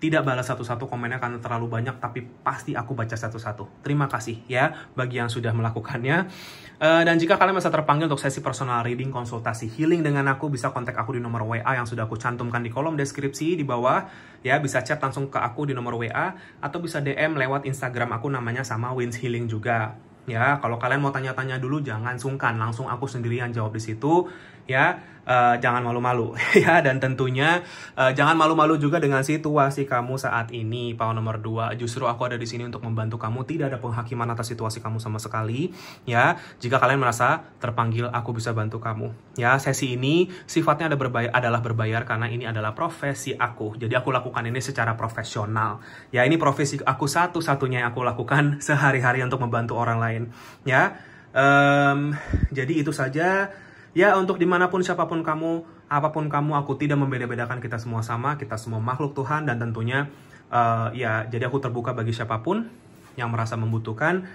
tidak balas satu-satu komennya karena terlalu banyak, tapi pasti aku baca satu-satu. Terima kasih ya bagi yang sudah melakukannya. Uh, dan jika kalian merasa terpanggil untuk sesi personal reading, konsultasi healing dengan aku, bisa kontak aku di nomor WA yang sudah aku cantumkan di kolom deskripsi di bawah ya bisa chat langsung ke aku di nomor WA atau bisa DM lewat Instagram aku namanya sama Wins Healing juga. Ya, kalau kalian mau tanya-tanya dulu jangan sungkan, langsung aku sendirian jawab di situ ya uh, jangan malu-malu ya dan tentunya uh, jangan malu-malu juga dengan situasi kamu saat ini Pak nomor 2 justru aku ada di sini untuk membantu kamu tidak ada penghakiman atas situasi kamu sama sekali ya jika kalian merasa terpanggil aku bisa bantu kamu ya sesi ini sifatnya ada berbayar adalah berbayar karena ini adalah profesi aku jadi aku lakukan ini secara profesional ya ini profesi aku satu-satunya yang aku lakukan sehari-hari untuk membantu orang lain ya um, jadi itu saja Ya untuk dimanapun siapapun kamu, apapun kamu, aku tidak membeda-bedakan kita semua sama, kita semua makhluk Tuhan dan tentunya uh, ya jadi aku terbuka bagi siapapun yang merasa membutuhkan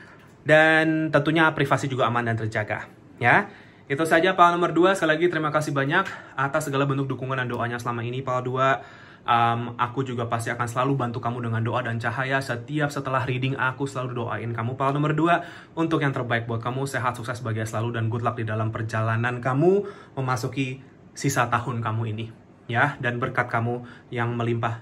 dan tentunya privasi juga aman dan terjaga. Ya, itu saja Pak nomor 2. Sekali lagi terima kasih banyak atas segala bentuk dukungan dan doanya selama ini Pak 2. Um, aku juga pasti akan selalu bantu kamu dengan doa dan cahaya setiap setelah reading aku selalu doain kamu. Pal nomor 2 untuk yang terbaik buat kamu, sehat, sukses, bahagia selalu dan good luck di dalam perjalanan kamu memasuki sisa tahun kamu ini ya dan berkat kamu yang melimpah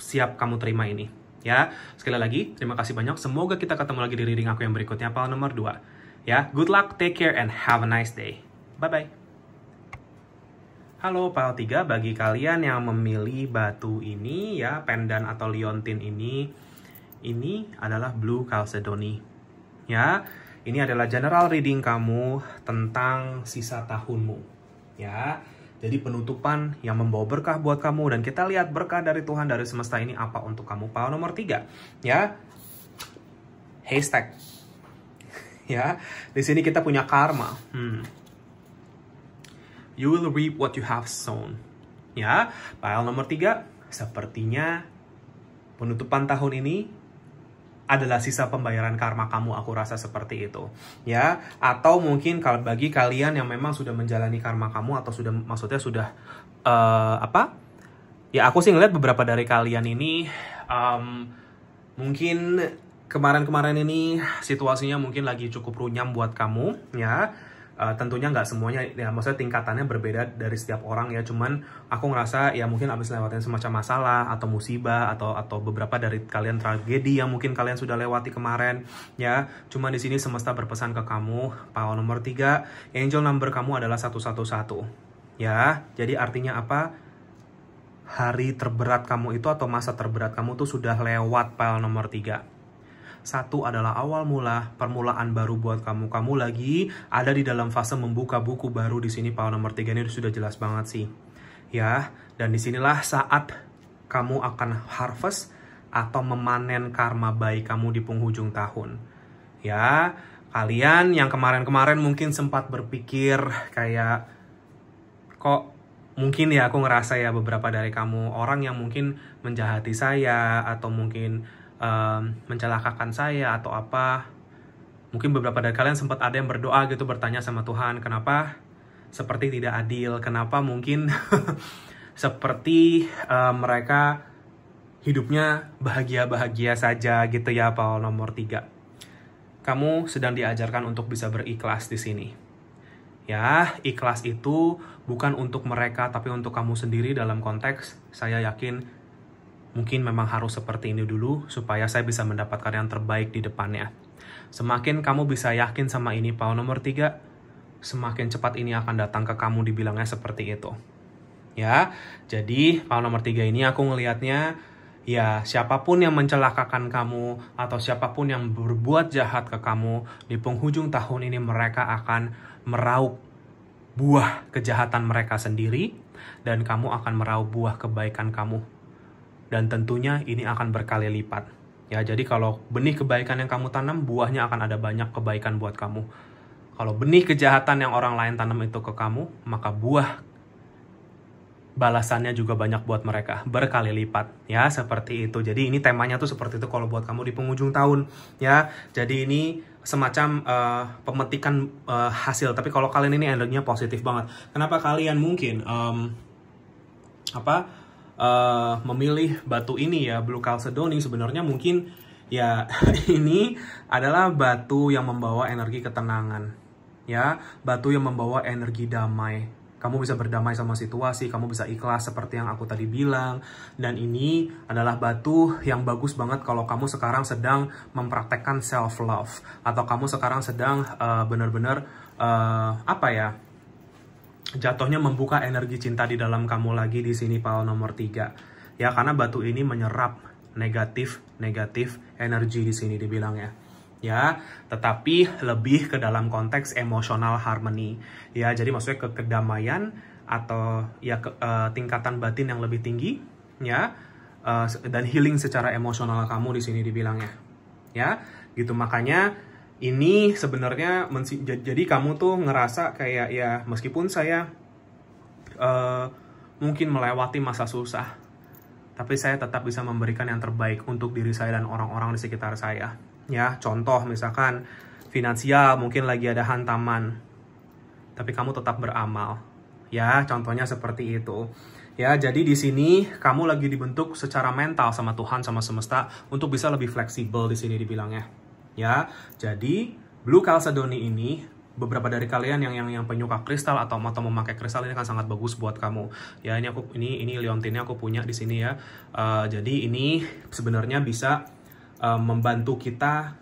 siap kamu terima ini ya. Sekali lagi, terima kasih banyak. Semoga kita ketemu lagi di reading aku yang berikutnya, pal nomor 2. Ya, good luck, take care, and have a nice day. Bye-bye. Halo PAL3 bagi kalian yang memilih batu ini ya pendan atau liontin ini ini adalah blue chalcedony ya ini adalah general reading kamu tentang sisa tahunmu ya jadi penutupan yang membawa berkah buat kamu dan kita lihat berkah dari Tuhan dari semesta ini apa untuk kamu PAL nomor 3 ya haystack ya di sini kita punya karma hmm You will reap what you have sown. Ya, pile nomor tiga, sepertinya penutupan tahun ini adalah sisa pembayaran karma kamu aku rasa seperti itu ya atau mungkin kalau bagi kalian yang memang sudah menjalani karma kamu atau sudah maksudnya sudah uh, apa ya aku sih ngeliat beberapa dari kalian ini um, mungkin kemarin-kemarin ini situasinya mungkin lagi cukup runyam buat kamu ya uh, tentunya nggak semuanya ya maksudnya tingkatannya berbeda dari setiap orang ya cuman aku ngerasa ya mungkin abis lewatin semacam masalah atau musibah atau atau beberapa dari kalian tragedi yang mungkin kalian sudah lewati kemarin ya cuman di sini semesta berpesan ke kamu power nomor 3 angel number kamu adalah satu satu satu, ya jadi artinya apa hari terberat kamu itu atau masa terberat kamu tuh sudah lewat pal nomor 3 satu adalah awal mula, permulaan baru buat kamu-kamu lagi ada di dalam fase membuka buku baru di sini Paul nomor 3 ini sudah jelas banget sih. Ya, dan disinilah saat kamu akan harvest atau memanen karma baik kamu di penghujung tahun. Ya, kalian yang kemarin-kemarin mungkin sempat berpikir kayak kok mungkin ya aku ngerasa ya beberapa dari kamu orang yang mungkin menjahati saya atau mungkin um, mencelakakan saya atau apa. Mungkin beberapa dari kalian sempat ada yang berdoa gitu bertanya sama Tuhan, kenapa seperti tidak adil, kenapa mungkin seperti um, mereka hidupnya bahagia-bahagia saja gitu ya Paul nomor 3. Kamu sedang diajarkan untuk bisa berikhlas di sini. Ya, ikhlas itu bukan untuk mereka tapi untuk kamu sendiri dalam konteks saya yakin Mungkin memang harus seperti ini dulu supaya saya bisa mendapatkan yang terbaik di depannya. Semakin kamu bisa yakin sama ini, Paul nomor tiga, semakin cepat ini akan datang ke kamu dibilangnya seperti itu. Ya, jadi Paul nomor tiga ini aku ngelihatnya ya siapapun yang mencelakakan kamu atau siapapun yang berbuat jahat ke kamu di penghujung tahun ini mereka akan meraup buah kejahatan mereka sendiri dan kamu akan meraup buah kebaikan kamu dan tentunya ini akan berkali lipat. Ya, jadi kalau benih kebaikan yang kamu tanam, buahnya akan ada banyak kebaikan buat kamu. Kalau benih kejahatan yang orang lain tanam itu ke kamu, maka buah balasannya juga banyak buat mereka berkali lipat ya seperti itu jadi ini temanya tuh seperti itu kalau buat kamu di penghujung tahun ya jadi ini semacam uh, pemetikan uh, hasil tapi kalau kalian ini endingnya positif banget kenapa kalian mungkin um, apa uh, memilih batu ini ya blue chalcedony sebenarnya mungkin ya ini adalah batu yang membawa energi ketenangan ya batu yang membawa energi damai kamu bisa berdamai sama situasi, kamu bisa ikhlas seperti yang aku tadi bilang. Dan ini adalah batu yang bagus banget kalau kamu sekarang sedang mempraktekkan self love atau kamu sekarang sedang uh, benar-benar uh, apa ya? jatuhnya membuka energi cinta di dalam kamu lagi di sini pal nomor 3. Ya, karena batu ini menyerap negatif negatif energi di sini dibilang ya ya tetapi lebih ke dalam konteks emosional harmony ya jadi maksudnya ke kedamaian atau ya ke, uh, tingkatan batin yang lebih tinggi ya uh, dan healing secara emosional kamu di sini dibilangnya ya gitu makanya ini sebenarnya jadi kamu tuh ngerasa kayak ya meskipun saya uh, mungkin melewati masa susah tapi saya tetap bisa memberikan yang terbaik untuk diri saya dan orang-orang di sekitar saya ya contoh misalkan finansial mungkin lagi ada hantaman tapi kamu tetap beramal ya contohnya seperti itu Ya, jadi di sini kamu lagi dibentuk secara mental sama Tuhan sama semesta untuk bisa lebih fleksibel di sini dibilangnya ya. Jadi blue calcedony ini beberapa dari kalian yang yang yang penyuka kristal atau mau memakai kristal ini kan sangat bagus buat kamu. Ya, ini aku ini ini liontinnya aku punya di sini ya. Uh, jadi ini sebenarnya bisa uh, membantu kita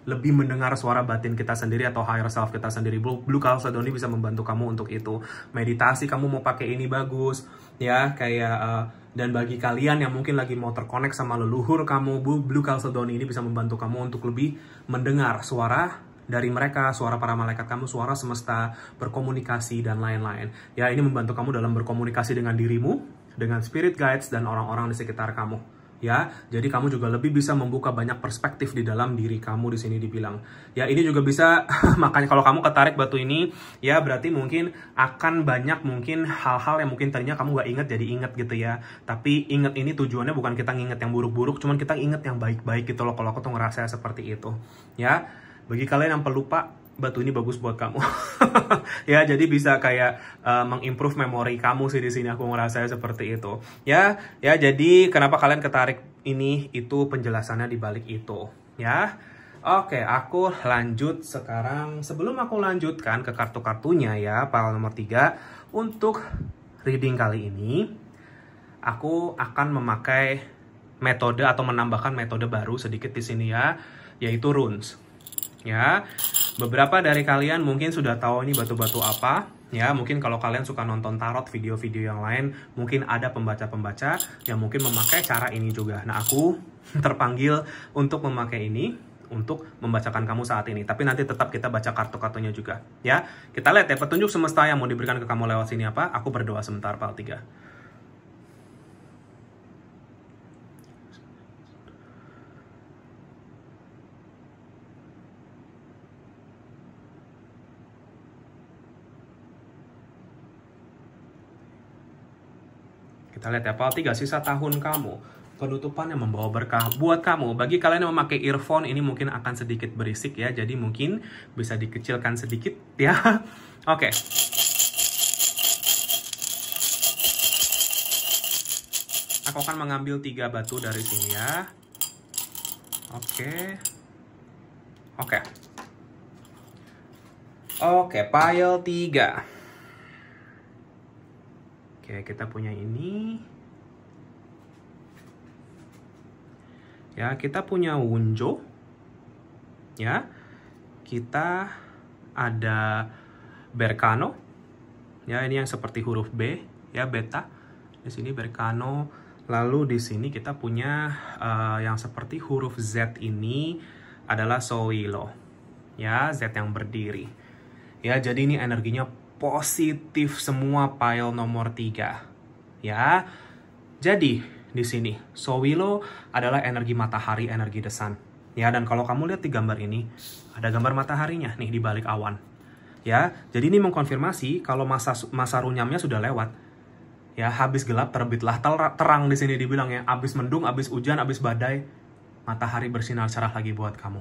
lebih mendengar suara batin kita sendiri atau higher self kita sendiri. Blue, Blue Calcedony bisa membantu kamu untuk itu. Meditasi kamu mau pakai ini bagus, ya kayak uh, dan bagi kalian yang mungkin lagi mau terkonek sama leluhur kamu, Blue Calcedon ini bisa membantu kamu untuk lebih mendengar suara dari mereka, suara para malaikat kamu, suara semesta, berkomunikasi, dan lain-lain. Ya, ini membantu kamu dalam berkomunikasi dengan dirimu, dengan spirit guides, dan orang-orang di sekitar kamu ya. Jadi kamu juga lebih bisa membuka banyak perspektif di dalam diri kamu di sini dibilang. Ya, ini juga bisa makanya kalau kamu ketarik batu ini, ya berarti mungkin akan banyak mungkin hal-hal yang mungkin tadinya kamu gak inget jadi inget gitu ya. Tapi inget ini tujuannya bukan kita nginget yang buruk-buruk, cuman kita inget yang baik-baik gitu loh kalau aku tuh ngerasa seperti itu. Ya, bagi kalian yang pelupa, batu ini bagus buat kamu ya jadi bisa kayak uh, mengimprove memori kamu sih di sini aku ngerasa seperti itu ya ya jadi kenapa kalian ketarik ini itu penjelasannya di balik itu ya Oke, aku lanjut sekarang. Sebelum aku lanjutkan ke kartu-kartunya ya, pal nomor tiga untuk reading kali ini, aku akan memakai metode atau menambahkan metode baru sedikit di sini ya, yaitu runes ya. Beberapa dari kalian mungkin sudah tahu ini batu-batu apa, ya mungkin kalau kalian suka nonton tarot video-video yang lain mungkin ada pembaca-pembaca yang mungkin memakai cara ini juga nah aku terpanggil untuk memakai ini untuk membacakan kamu saat ini tapi nanti tetap kita baca kartu-kartunya juga ya kita lihat ya petunjuk semesta yang mau diberikan ke kamu lewat sini apa aku berdoa sebentar pal 3 Kita lihat ya, Paul 3, sisa tahun kamu. Penutupan yang membawa berkah buat kamu. Bagi kalian yang memakai earphone, ini mungkin akan sedikit berisik ya. Jadi mungkin bisa dikecilkan sedikit ya. Oke. Okay. Aku akan mengambil tiga batu dari sini ya. Oke. Okay. Oke. Okay. Oke, okay, pile 3. Oke, kita punya ini. Ya, kita punya Wunjo. Ya. Kita ada Berkano. Ya, ini yang seperti huruf B, ya beta. Di sini Berkano. Lalu di sini kita punya uh, yang seperti huruf Z ini adalah Soilo. Ya, Z yang berdiri. Ya, jadi ini energinya positif semua pile nomor 3. Ya. Jadi di sini Sowilo adalah energi matahari, energi desan. Ya, dan kalau kamu lihat di gambar ini, ada gambar mataharinya nih di balik awan. Ya, jadi ini mengkonfirmasi kalau masa masa runyamnya sudah lewat ya habis gelap terbitlah terang di sini dibilang ya habis mendung habis hujan habis badai matahari bersinar cerah lagi buat kamu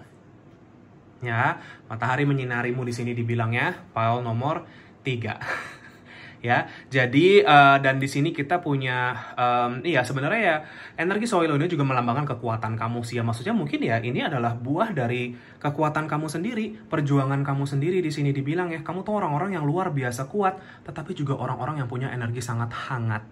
ya matahari menyinarimu di sini dibilang ya pile nomor tiga ya jadi uh, dan di sini kita punya um, iya sebenarnya ya energi soil ini juga melambangkan kekuatan kamu sih ya maksudnya mungkin ya ini adalah buah dari kekuatan kamu sendiri perjuangan kamu sendiri di sini dibilang ya kamu tuh orang-orang yang luar biasa kuat tetapi juga orang-orang yang punya energi sangat hangat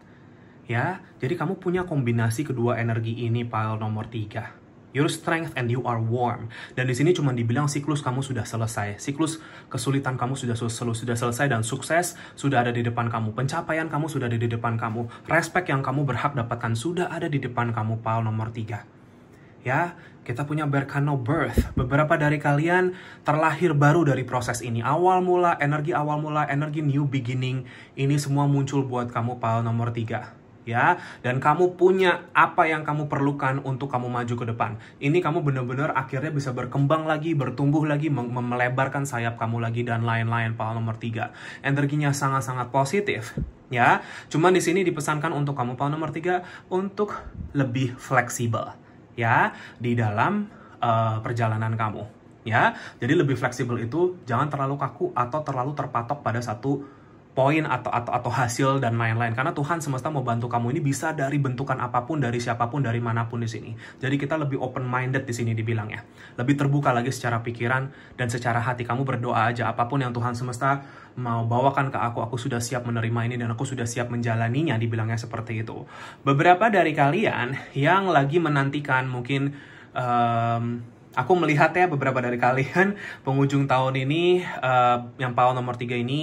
ya jadi kamu punya kombinasi kedua energi ini pile nomor tiga Your strength and you are warm. Dan di sini cuma dibilang siklus kamu sudah selesai. Siklus kesulitan kamu sudah selesai, sudah selesai dan sukses sudah ada di depan kamu. Pencapaian kamu sudah ada di depan kamu. respect yang kamu berhak dapatkan sudah ada di depan kamu. Paul nomor 3. Ya, kita punya Berkano Birth. Beberapa dari kalian terlahir baru dari proses ini. Awal mula, energi awal mula, energi new beginning. Ini semua muncul buat kamu, Paul nomor 3 ya dan kamu punya apa yang kamu perlukan untuk kamu maju ke depan ini kamu benar-benar akhirnya bisa berkembang lagi bertumbuh lagi melebarkan sayap kamu lagi dan lain-lain pahal nomor tiga energinya sangat-sangat positif ya cuman di sini dipesankan untuk kamu pahal nomor tiga untuk lebih fleksibel ya di dalam uh, perjalanan kamu ya jadi lebih fleksibel itu jangan terlalu kaku atau terlalu terpatok pada satu poin atau atau atau hasil dan lain-lain karena Tuhan semesta mau bantu kamu ini bisa dari bentukan apapun dari siapapun dari manapun di sini jadi kita lebih open minded di sini dibilang ya lebih terbuka lagi secara pikiran dan secara hati kamu berdoa aja apapun yang Tuhan semesta mau bawakan ke aku aku sudah siap menerima ini dan aku sudah siap menjalaninya dibilangnya seperti itu beberapa dari kalian yang lagi menantikan mungkin um, aku ya beberapa dari kalian pengunjung tahun ini uh, yang Paul nomor 3 ini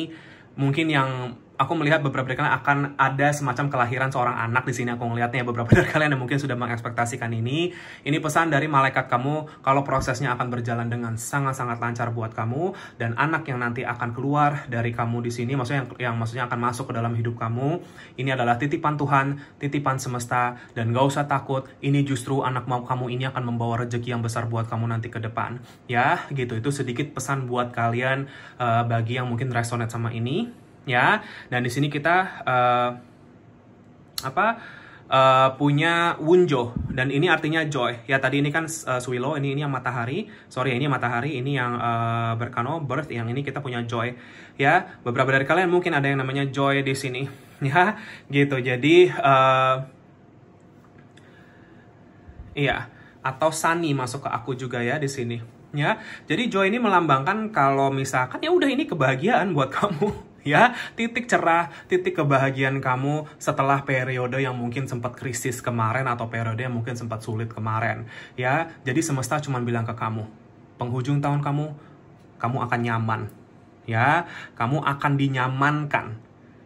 mungkin yang aku melihat beberapa dari kalian akan ada semacam kelahiran seorang anak di sini aku melihatnya ya, beberapa dari kalian yang mungkin sudah mengekspektasikan ini. Ini pesan dari malaikat kamu kalau prosesnya akan berjalan dengan sangat-sangat lancar buat kamu dan anak yang nanti akan keluar dari kamu di sini maksudnya yang, yang maksudnya akan masuk ke dalam hidup kamu. Ini adalah titipan Tuhan, titipan semesta dan gak usah takut, ini justru anak mau kamu ini akan membawa rezeki yang besar buat kamu nanti ke depan. Ya, gitu. Itu sedikit pesan buat kalian uh, bagi yang mungkin resonate sama ini ya. Dan di sini kita uh, apa uh, punya wunjo dan ini artinya joy. Ya tadi ini kan uh, eh, swilo, ini ini yang matahari. Sorry, ini matahari, ini yang uh, berkano birth, yang ini kita punya joy. Ya, beberapa dari kalian mungkin ada yang namanya joy di sini. Ya, gitu. Jadi uh, iya atau sunny masuk ke aku juga ya di sini ya jadi joy ini melambangkan kalau misalkan ya udah ini kebahagiaan buat kamu ya titik cerah titik kebahagiaan kamu setelah periode yang mungkin sempat krisis kemarin atau periode yang mungkin sempat sulit kemarin ya jadi semesta cuma bilang ke kamu penghujung tahun kamu kamu akan nyaman ya kamu akan dinyamankan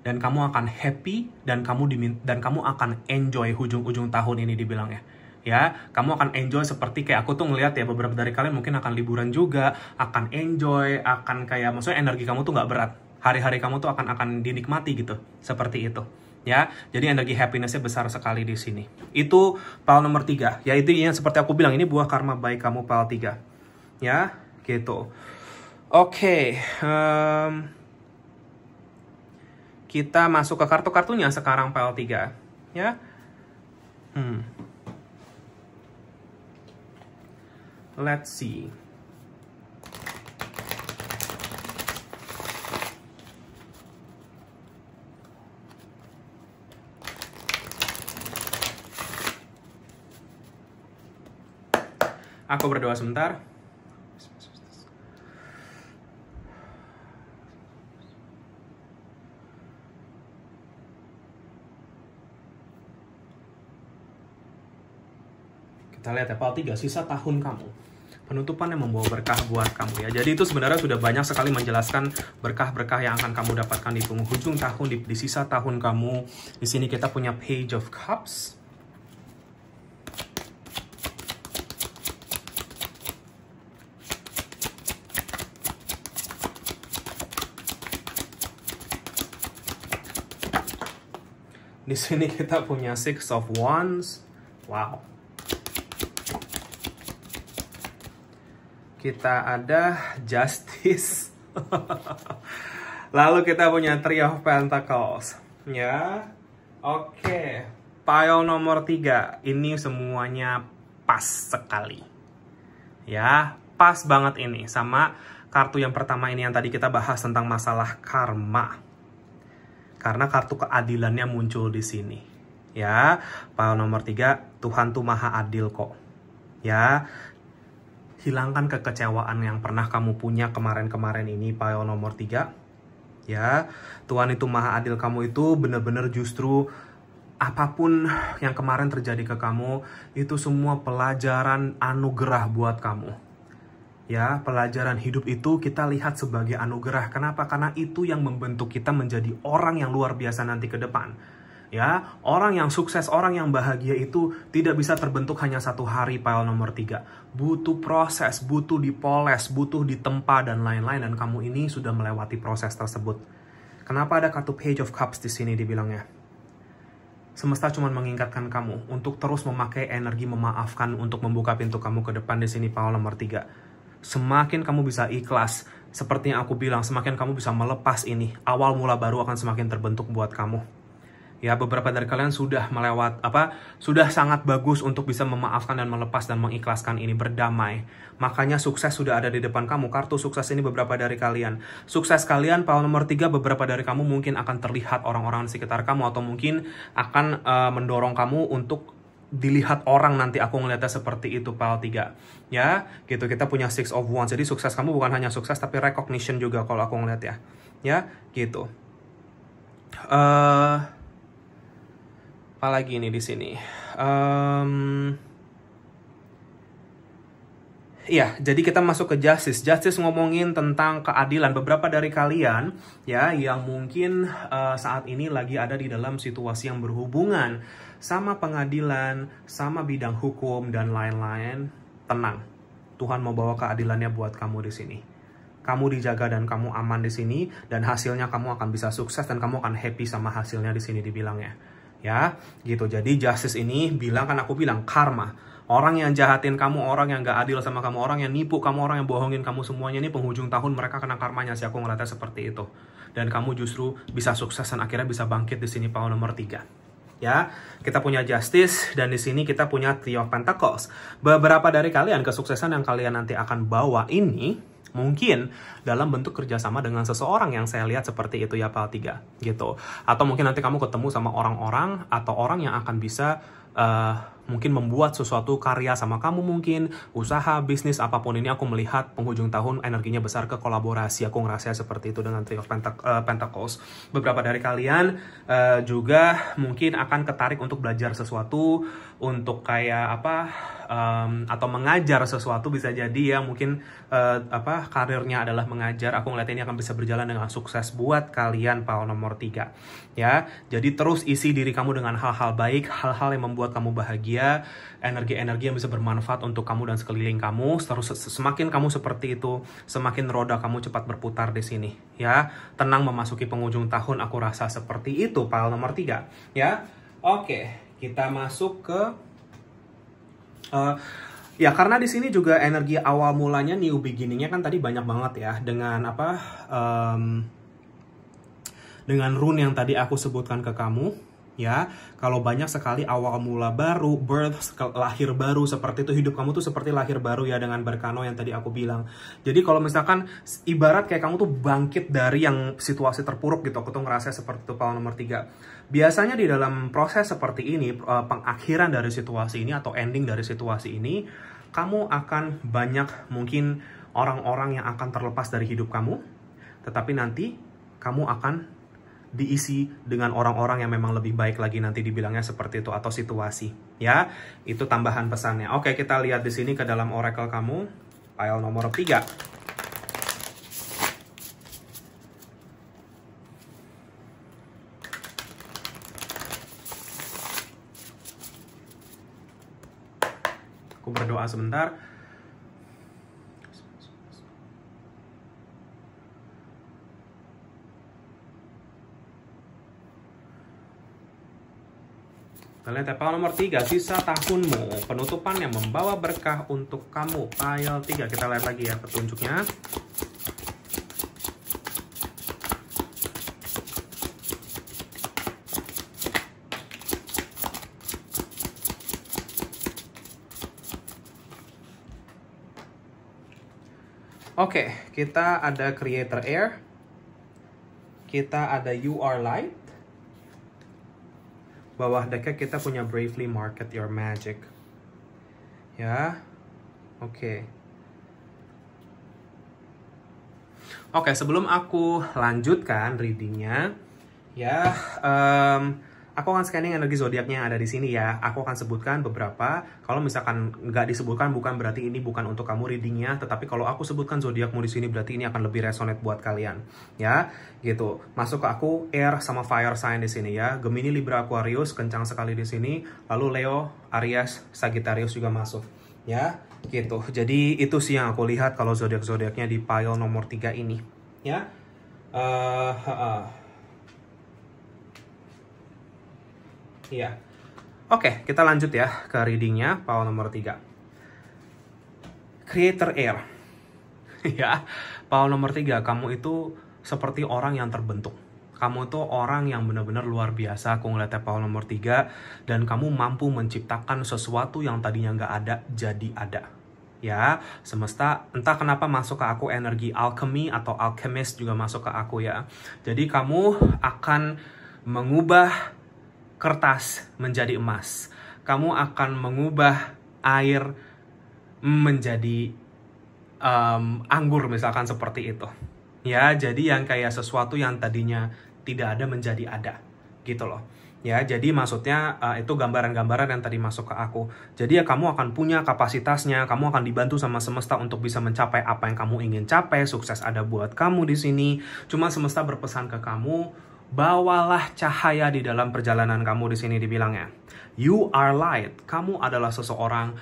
dan kamu akan happy dan kamu dimin dan kamu akan enjoy ujung ujung tahun ini dibilangnya ya kamu akan enjoy seperti kayak aku tuh ngeliat ya beberapa dari kalian mungkin akan liburan juga akan enjoy akan kayak maksudnya energi kamu tuh nggak berat hari-hari kamu tuh akan akan dinikmati gitu seperti itu ya jadi energi happinessnya besar sekali di sini itu pal nomor tiga ya itu yang seperti aku bilang ini buah karma baik kamu pal tiga ya gitu oke okay, um, kita masuk ke kartu kartunya sekarang pal tiga ya hmm let's see Aku berdoa sebentar. Kita lihat ya, Pak 3, sisa tahun kamu. Penutupan yang membawa berkah buat kamu ya. Jadi itu sebenarnya sudah banyak sekali menjelaskan berkah-berkah yang akan kamu dapatkan di penghujung tahun, di, di sisa tahun kamu. Di sini kita punya Page of Cups Di sini kita punya Six of Wands. Wow. Kita ada Justice. Lalu kita punya Three of Pentacles. Ya. Oke. Okay. Pile nomor tiga Ini semuanya pas sekali. Ya, pas banget ini sama kartu yang pertama ini yang tadi kita bahas tentang masalah karma karena kartu keadilannya muncul di sini. Ya, pal nomor tiga, Tuhan tuh maha adil kok. Ya, hilangkan kekecewaan yang pernah kamu punya kemarin-kemarin ini, pal nomor tiga. Ya, Tuhan itu maha adil kamu itu benar-benar justru apapun yang kemarin terjadi ke kamu, itu semua pelajaran anugerah buat kamu Ya, pelajaran hidup itu kita lihat sebagai anugerah. Kenapa? Karena itu yang membentuk kita menjadi orang yang luar biasa nanti ke depan. Ya, orang yang sukses, orang yang bahagia itu tidak bisa terbentuk hanya satu hari, pile nomor tiga. Butuh proses, butuh dipoles, butuh ditempa, dan lain-lain. Dan kamu ini sudah melewati proses tersebut. Kenapa ada kartu Page of Cups di sini dibilangnya? Semesta cuma mengingatkan kamu untuk terus memakai energi memaafkan untuk membuka pintu kamu ke depan di sini, pile nomor tiga semakin kamu bisa ikhlas, seperti yang aku bilang, semakin kamu bisa melepas ini, awal mula baru akan semakin terbentuk buat kamu. Ya, beberapa dari kalian sudah melewat apa? Sudah sangat bagus untuk bisa memaafkan dan melepas dan mengikhlaskan ini berdamai. Makanya sukses sudah ada di depan kamu. Kartu sukses ini beberapa dari kalian. Sukses kalian power nomor tiga, beberapa dari kamu mungkin akan terlihat orang-orang di sekitar kamu atau mungkin akan uh, mendorong kamu untuk dilihat orang nanti aku ngelihatnya seperti itu PAL 3 ya gitu kita punya six of one jadi sukses kamu bukan hanya sukses tapi recognition juga kalau aku ngelihat ya ya gitu uh, eh, apa lagi ini di sini um, Iya, jadi kita masuk ke justice. Justice ngomongin tentang keadilan. Beberapa dari kalian ya yang mungkin uh, saat ini lagi ada di dalam situasi yang berhubungan sama pengadilan, sama bidang hukum dan lain-lain, tenang. Tuhan mau bawa keadilannya buat kamu di sini. Kamu dijaga dan kamu aman di sini dan hasilnya kamu akan bisa sukses dan kamu akan happy sama hasilnya di sini dibilangnya. Ya, gitu. Jadi justice ini bilang kan aku bilang karma. Orang yang jahatin kamu, orang yang gak adil sama kamu, orang yang nipu kamu, orang yang bohongin kamu semuanya ini penghujung tahun mereka kena karmanya sih aku ngeliatnya seperti itu. Dan kamu justru bisa sukses dan akhirnya bisa bangkit di sini power nomor 3 ya. Kita punya Justice dan di sini kita punya Three of Pentacles. Beberapa dari kalian kesuksesan yang kalian nanti akan bawa ini mungkin dalam bentuk kerjasama dengan seseorang yang saya lihat seperti itu ya pal 3 gitu atau mungkin nanti kamu ketemu sama orang-orang atau orang yang akan bisa uh, mungkin membuat sesuatu karya sama kamu mungkin, usaha, bisnis, apapun ini aku melihat penghujung tahun energinya besar ke kolaborasi. Aku ngerasa seperti itu dengan Three eh, of Pentacles. Beberapa dari kalian uh, juga mungkin akan ketarik untuk belajar sesuatu, untuk kayak apa um, atau mengajar sesuatu bisa jadi ya mungkin uh, apa karirnya adalah mengajar aku ngeliat ini akan bisa berjalan dengan sukses buat kalian pal nomor tiga ya jadi terus isi diri kamu dengan hal-hal baik hal-hal yang membuat kamu bahagia energi-energi yang bisa bermanfaat untuk kamu dan sekeliling kamu terus semakin kamu seperti itu semakin roda kamu cepat berputar di sini ya tenang memasuki penghujung tahun aku rasa seperti itu pal nomor tiga ya oke okay. Kita masuk ke uh, ya karena di sini juga energi awal mulanya new beginningnya kan tadi banyak banget ya dengan apa um, dengan rune yang tadi aku sebutkan ke kamu ya kalau banyak sekali awal mula baru birth lahir baru seperti itu hidup kamu tuh seperti lahir baru ya dengan berkano yang tadi aku bilang jadi kalau misalkan ibarat kayak kamu tuh bangkit dari yang situasi terpuruk gitu aku tuh ngerasa seperti itu pawang nomor tiga Biasanya di dalam proses seperti ini, e, pengakhiran dari situasi ini atau ending dari situasi ini, kamu akan banyak mungkin orang-orang yang akan terlepas dari hidup kamu, tetapi nanti kamu akan diisi dengan orang-orang yang memang lebih baik lagi nanti dibilangnya seperti itu atau situasi ya itu tambahan pesannya oke kita lihat di sini ke dalam oracle kamu file nomor 3 berdoa sebentar. Kalian tepal nomor 3, sisa tahunmu, penutupan yang membawa berkah untuk kamu. Pile 3, kita lihat lagi ya petunjuknya. Oke, okay, kita ada Creator Air. Kita ada You Are Light. Bawah deknya kita punya Bravely Market Your Magic. Ya, oke. Okay. Oke, okay, sebelum aku lanjutkan readingnya, ya, um, Aku akan scanning energi zodiaknya yang ada di sini ya. Aku akan sebutkan beberapa. Kalau misalkan nggak disebutkan, bukan berarti ini bukan untuk kamu readingnya. Tetapi kalau aku sebutkan zodiakmu di sini, berarti ini akan lebih resonate buat kalian. Ya, gitu. Masuk ke aku air sama fire sign di sini ya. Gemini, Libra, Aquarius, kencang sekali di sini. Lalu Leo, Aries, Sagittarius juga masuk. Ya, gitu. Jadi itu sih yang aku lihat kalau zodiak-zodiaknya di pile nomor 3 ini. Ya. Uh, uh, uh. Iya. Oke, kita lanjut ya ke readingnya, power nomor 3. Creator Air. ya, power nomor 3, kamu itu seperti orang yang terbentuk. Kamu itu orang yang benar-benar luar biasa, aku ngeliatnya Paul nomor 3, dan kamu mampu menciptakan sesuatu yang tadinya nggak ada, jadi ada ya semesta entah kenapa masuk ke aku energi alchemy atau alchemist juga masuk ke aku ya jadi kamu akan mengubah kertas menjadi emas. Kamu akan mengubah air menjadi um, anggur misalkan seperti itu. Ya, jadi yang kayak sesuatu yang tadinya tidak ada menjadi ada gitu loh. Ya, jadi maksudnya uh, itu gambaran-gambaran yang tadi masuk ke aku. Jadi ya kamu akan punya kapasitasnya, kamu akan dibantu sama semesta untuk bisa mencapai apa yang kamu ingin capai, sukses ada buat kamu di sini. Cuma semesta berpesan ke kamu Bawalah cahaya di dalam perjalanan kamu di sini dibilangnya. You are light. Kamu adalah seseorang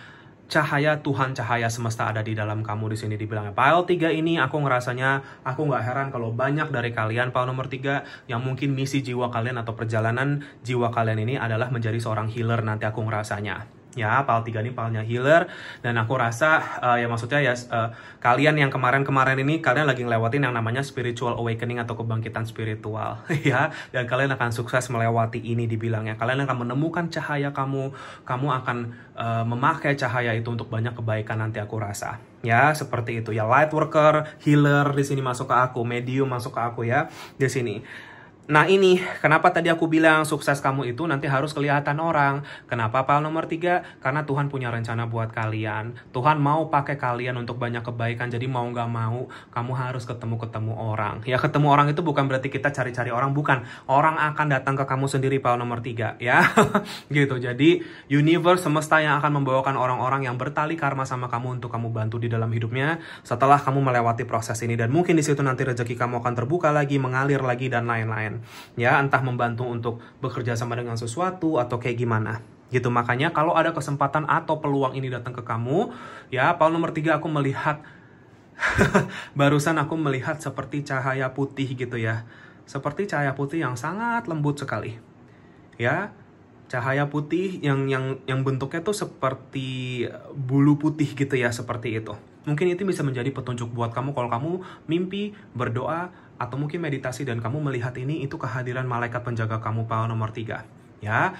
cahaya Tuhan cahaya semesta ada di dalam kamu di sini dibilangnya. Pile 3 ini aku ngerasanya aku nggak heran kalau banyak dari kalian pile nomor 3 yang mungkin misi jiwa kalian atau perjalanan jiwa kalian ini adalah menjadi seorang healer nanti aku ngerasanya ya pal 3 ini palnya healer dan aku rasa uh, ya maksudnya ya uh, kalian yang kemarin-kemarin ini kalian lagi ngelewatin yang namanya spiritual awakening atau kebangkitan spiritual ya dan kalian akan sukses melewati ini dibilangnya kalian akan menemukan cahaya kamu kamu akan uh, memakai cahaya itu untuk banyak kebaikan nanti aku rasa ya seperti itu ya light worker healer di sini masuk ke aku medium masuk ke aku ya di sini Nah ini, kenapa tadi aku bilang sukses kamu itu nanti harus kelihatan orang. Kenapa pal nomor tiga? Karena Tuhan punya rencana buat kalian. Tuhan mau pakai kalian untuk banyak kebaikan. Jadi mau gak mau, kamu harus ketemu-ketemu orang. Ya ketemu orang itu bukan berarti kita cari-cari orang, bukan. Orang akan datang ke kamu sendiri pal nomor tiga, ya. gitu, jadi universe semesta yang akan membawakan orang-orang yang bertali karma sama kamu untuk kamu bantu di dalam hidupnya setelah kamu melewati proses ini. Dan mungkin di situ nanti rezeki kamu akan terbuka lagi, mengalir lagi, dan lain-lain ya entah membantu untuk bekerja sama dengan sesuatu atau kayak gimana gitu makanya kalau ada kesempatan atau peluang ini datang ke kamu ya Paul nomor tiga aku melihat barusan aku melihat seperti cahaya putih gitu ya seperti cahaya putih yang sangat lembut sekali ya cahaya putih yang yang yang bentuknya tuh seperti eh, bulu putih gitu ya seperti itu mungkin itu bisa menjadi petunjuk buat kamu kalau kamu mimpi berdoa atau mungkin meditasi dan kamu melihat ini itu kehadiran malaikat penjaga kamu Paul nomor tiga ya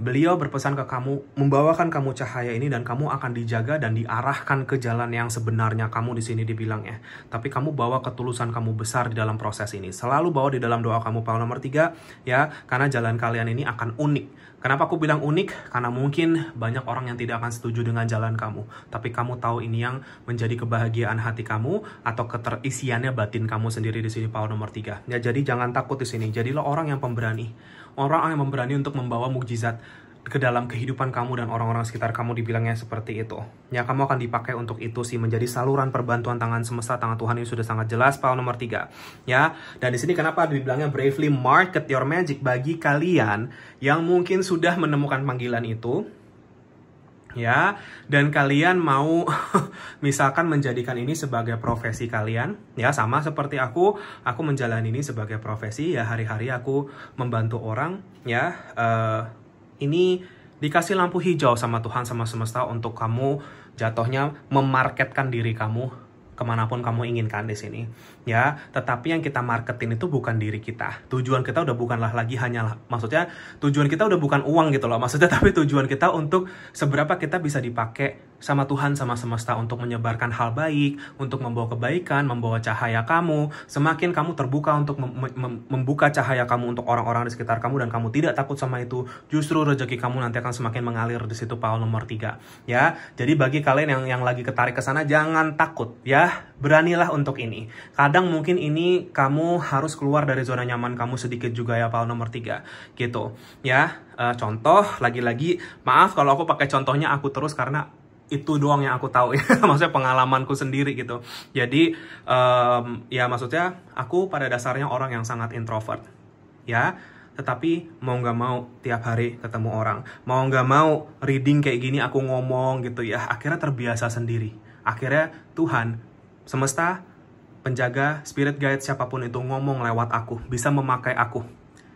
Beliau berpesan ke kamu, membawakan kamu cahaya ini dan kamu akan dijaga dan diarahkan ke jalan yang sebenarnya kamu di sini dibilang ya. Tapi kamu bawa ketulusan kamu besar di dalam proses ini. Selalu bawa di dalam doa kamu Paul nomor 3 ya, karena jalan kalian ini akan unik. Kenapa aku bilang unik? Karena mungkin banyak orang yang tidak akan setuju dengan jalan kamu. Tapi kamu tahu ini yang menjadi kebahagiaan hati kamu atau keterisiannya batin kamu sendiri di sini Paul nomor 3. Ya jadi jangan takut di sini. Jadilah orang yang pemberani orang yang memberani untuk membawa mukjizat ke dalam kehidupan kamu dan orang-orang sekitar kamu dibilangnya seperti itu. Ya, kamu akan dipakai untuk itu sih menjadi saluran perbantuan tangan semesta tangan Tuhan ini sudah sangat jelas Paul nomor 3. Ya, dan di sini kenapa dibilangnya bravely market your magic bagi kalian yang mungkin sudah menemukan panggilan itu, ya dan kalian mau misalkan menjadikan ini sebagai profesi kalian ya sama seperti aku aku menjalani ini sebagai profesi ya hari-hari aku membantu orang ya uh, ini dikasih lampu hijau sama Tuhan sama semesta untuk kamu jatuhnya memarketkan diri kamu kemanapun kamu inginkan di sini ya tetapi yang kita marketin itu bukan diri kita tujuan kita udah bukanlah lagi hanyalah maksudnya tujuan kita udah bukan uang gitu loh maksudnya tapi tujuan kita untuk seberapa kita bisa dipakai sama Tuhan sama semesta untuk menyebarkan hal baik, untuk membawa kebaikan, membawa cahaya kamu. Semakin kamu terbuka untuk mem mem membuka cahaya kamu untuk orang-orang di sekitar kamu dan kamu tidak takut sama itu, justru rezeki kamu nanti akan semakin mengalir di situ Paul nomor 3 ya. Jadi bagi kalian yang yang lagi ketarik ke sana jangan takut ya. Beranilah untuk ini. Kadang mungkin ini kamu harus keluar dari zona nyaman kamu sedikit juga ya Paul nomor 3 gitu ya. Uh, contoh lagi-lagi maaf kalau aku pakai contohnya aku terus karena itu doang yang aku tahu ya maksudnya pengalamanku sendiri gitu jadi um, ya maksudnya aku pada dasarnya orang yang sangat introvert ya tetapi mau nggak mau tiap hari ketemu orang mau nggak mau reading kayak gini aku ngomong gitu ya akhirnya terbiasa sendiri akhirnya Tuhan semesta penjaga spirit guide siapapun itu ngomong lewat aku bisa memakai aku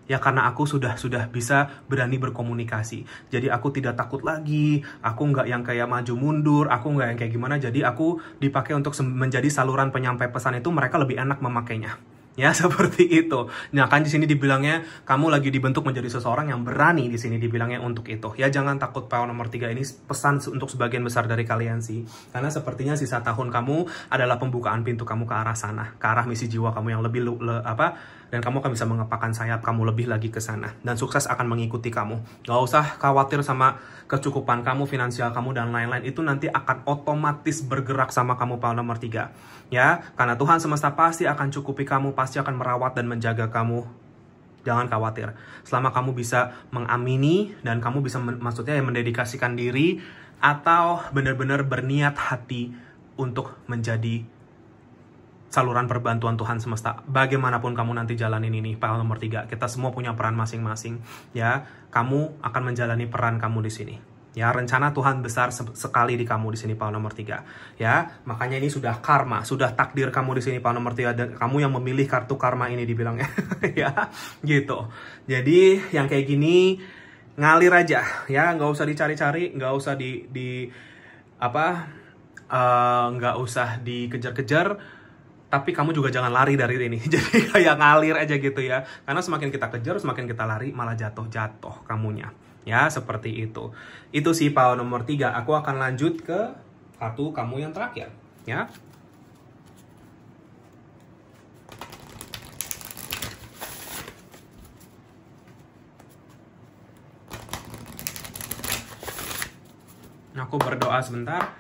ya karena aku sudah sudah bisa berani berkomunikasi jadi aku tidak takut lagi aku nggak yang kayak maju mundur aku nggak yang kayak gimana jadi aku dipakai untuk menjadi saluran penyampai pesan itu mereka lebih enak memakainya ya seperti itu. Nah kan di sini dibilangnya kamu lagi dibentuk menjadi seseorang yang berani di sini dibilangnya untuk itu. Ya jangan takut PO nomor tiga ini pesan untuk sebagian besar dari kalian sih. Karena sepertinya sisa tahun kamu adalah pembukaan pintu kamu ke arah sana, ke arah misi jiwa kamu yang lebih le, apa dan kamu akan bisa mengepakkan sayap kamu lebih lagi ke sana dan sukses akan mengikuti kamu gak usah khawatir sama kecukupan kamu finansial kamu dan lain-lain itu nanti akan otomatis bergerak sama kamu pal nomor tiga ya karena Tuhan semesta pasti akan cukupi kamu pasti akan merawat dan menjaga kamu jangan khawatir. Selama kamu bisa mengamini dan kamu bisa maksudnya yang mendedikasikan diri atau benar-benar berniat hati untuk menjadi saluran perbantuan Tuhan semesta. Bagaimanapun kamu nanti jalanin ini, file nomor tiga, kita semua punya peran masing-masing. Ya, kamu akan menjalani peran kamu di sini. Ya, rencana Tuhan besar sekali di kamu di sini, Paul nomor 3. Ya, makanya ini sudah karma, sudah takdir kamu di sini, Paul nomor 3. Dan kamu yang memilih kartu karma ini dibilangnya. ya, gitu. Jadi, yang kayak gini, ngalir aja. Ya, nggak usah dicari-cari, nggak usah di, di apa, eh, nggak usah dikejar-kejar tapi kamu juga jangan lari dari ini. Jadi kayak ngalir aja gitu ya. Karena semakin kita kejar, semakin kita lari, malah jatuh-jatuh kamunya. Ya, seperti itu. Itu sih pao nomor tiga. Aku akan lanjut ke kartu kamu yang terakhir. Ya. Nah, aku berdoa sebentar.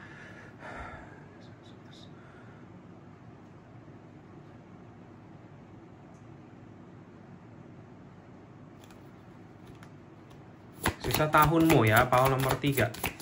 Bisa tahunmu ya, Paul nomor 3.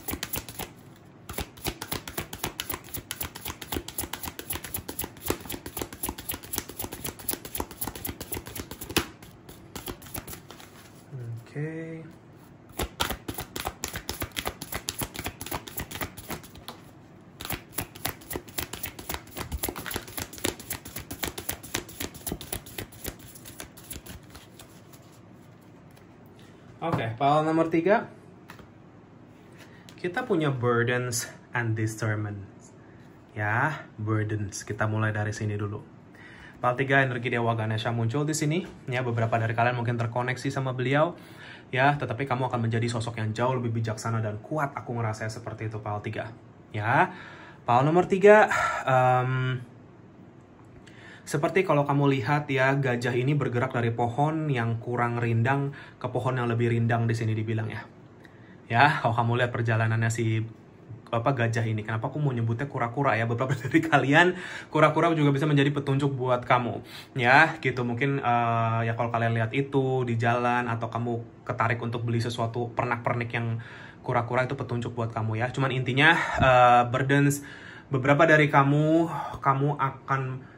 Soal nomor tiga, kita punya burdens and disturbance. Ya, burdens. Kita mulai dari sini dulu. Pal 3 energi Dewa Ganesha muncul di sini. Ya, beberapa dari kalian mungkin terkoneksi sama beliau. Ya, tetapi kamu akan menjadi sosok yang jauh lebih bijaksana dan kuat. Aku ngerasa seperti itu, Pal 3. Ya, Pal nomor tiga. um, seperti kalau kamu lihat ya, gajah ini bergerak dari pohon yang kurang rindang ke pohon yang lebih rindang di sini dibilang ya. Ya, kalau kamu lihat perjalanannya si apa gajah ini. Kenapa aku mau nyebutnya kura-kura ya? Beberapa dari kalian kura-kura juga bisa menjadi petunjuk buat kamu. Ya, gitu. Mungkin uh, ya kalau kalian lihat itu di jalan atau kamu ketarik untuk beli sesuatu pernak-pernik yang kura-kura itu petunjuk buat kamu ya. Cuman intinya uh, burdens beberapa dari kamu kamu akan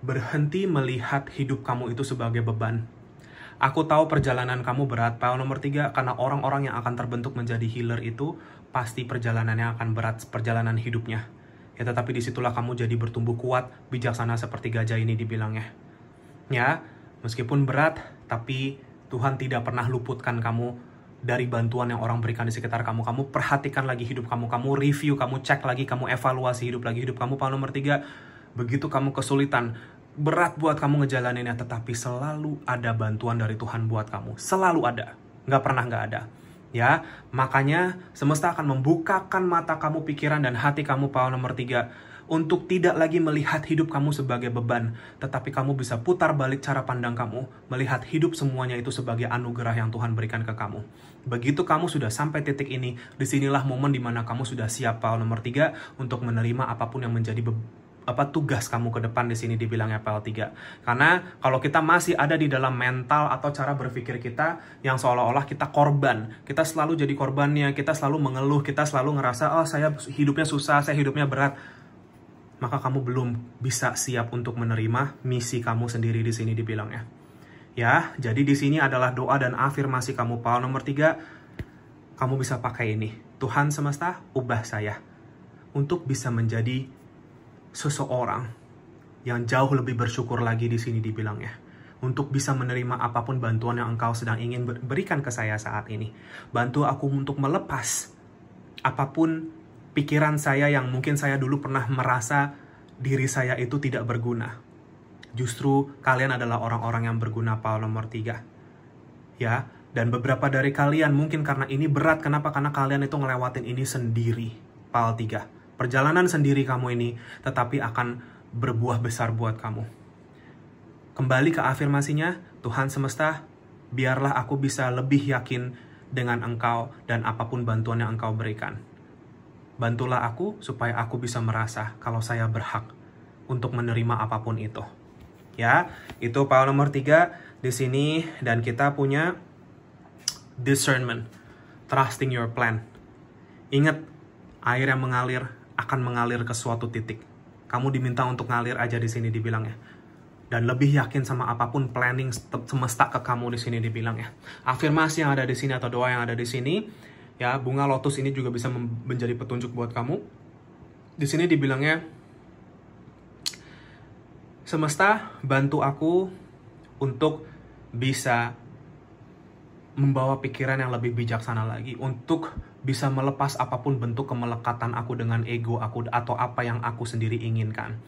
Berhenti melihat hidup kamu itu sebagai beban. Aku tahu perjalanan kamu berat, pile nomor tiga, karena orang-orang yang akan terbentuk menjadi healer itu pasti perjalanannya akan berat, perjalanan hidupnya. Ya tetapi disitulah kamu jadi bertumbuh kuat, bijaksana seperti gajah ini dibilangnya. Ya, meskipun berat, tapi Tuhan tidak pernah luputkan kamu dari bantuan yang orang berikan di sekitar kamu. Kamu perhatikan lagi hidup kamu, kamu review, kamu cek lagi, kamu evaluasi hidup lagi hidup kamu. Pau nomor tiga, Begitu kamu kesulitan, berat buat kamu ngejalaninnya, tetapi selalu ada bantuan dari Tuhan buat kamu. Selalu ada. Nggak pernah nggak ada. Ya, makanya semesta akan membukakan mata kamu, pikiran, dan hati kamu, Paul nomor tiga, untuk tidak lagi melihat hidup kamu sebagai beban, tetapi kamu bisa putar balik cara pandang kamu, melihat hidup semuanya itu sebagai anugerah yang Tuhan berikan ke kamu. Begitu kamu sudah sampai titik ini, disinilah momen dimana kamu sudah siap, Paul nomor tiga, untuk menerima apapun yang menjadi beban apa tugas kamu ke depan di sini dibilangnya PL3. Karena kalau kita masih ada di dalam mental atau cara berpikir kita yang seolah-olah kita korban, kita selalu jadi korbannya, kita selalu mengeluh, kita selalu ngerasa oh saya hidupnya susah, saya hidupnya berat. Maka kamu belum bisa siap untuk menerima misi kamu sendiri di sini dibilangnya. Ya, jadi di sini adalah doa dan afirmasi kamu Paul nomor 3 kamu bisa pakai ini. Tuhan semesta, ubah saya untuk bisa menjadi seseorang yang jauh lebih bersyukur lagi di sini dibilang ya untuk bisa menerima apapun bantuan yang engkau sedang ingin berikan ke saya saat ini. Bantu aku untuk melepas apapun pikiran saya yang mungkin saya dulu pernah merasa diri saya itu tidak berguna. Justru kalian adalah orang-orang yang berguna Paul nomor 3. Ya, dan beberapa dari kalian mungkin karena ini berat kenapa? Karena kalian itu ngelewatin ini sendiri. Paul 3 perjalanan sendiri kamu ini, tetapi akan berbuah besar buat kamu. Kembali ke afirmasinya, Tuhan semesta, biarlah aku bisa lebih yakin dengan Engkau dan apapun bantuan yang Engkau berikan. Bantulah aku supaya aku bisa merasa kalau saya berhak untuk menerima apapun itu. Ya, itu Paul nomor tiga di sini dan kita punya discernment, trusting your plan. Ingat, air yang mengalir akan mengalir ke suatu titik. Kamu diminta untuk ngalir aja di sini ya. Dan lebih yakin sama apapun planning semesta ke kamu di sini ya. Afirmasi yang ada di sini atau doa yang ada di sini, ya bunga lotus ini juga bisa menjadi petunjuk buat kamu. Di sini dibilangnya semesta bantu aku untuk bisa membawa pikiran yang lebih bijaksana lagi untuk bisa melepas apapun bentuk kemelekatan aku dengan ego aku atau apa yang aku sendiri inginkan.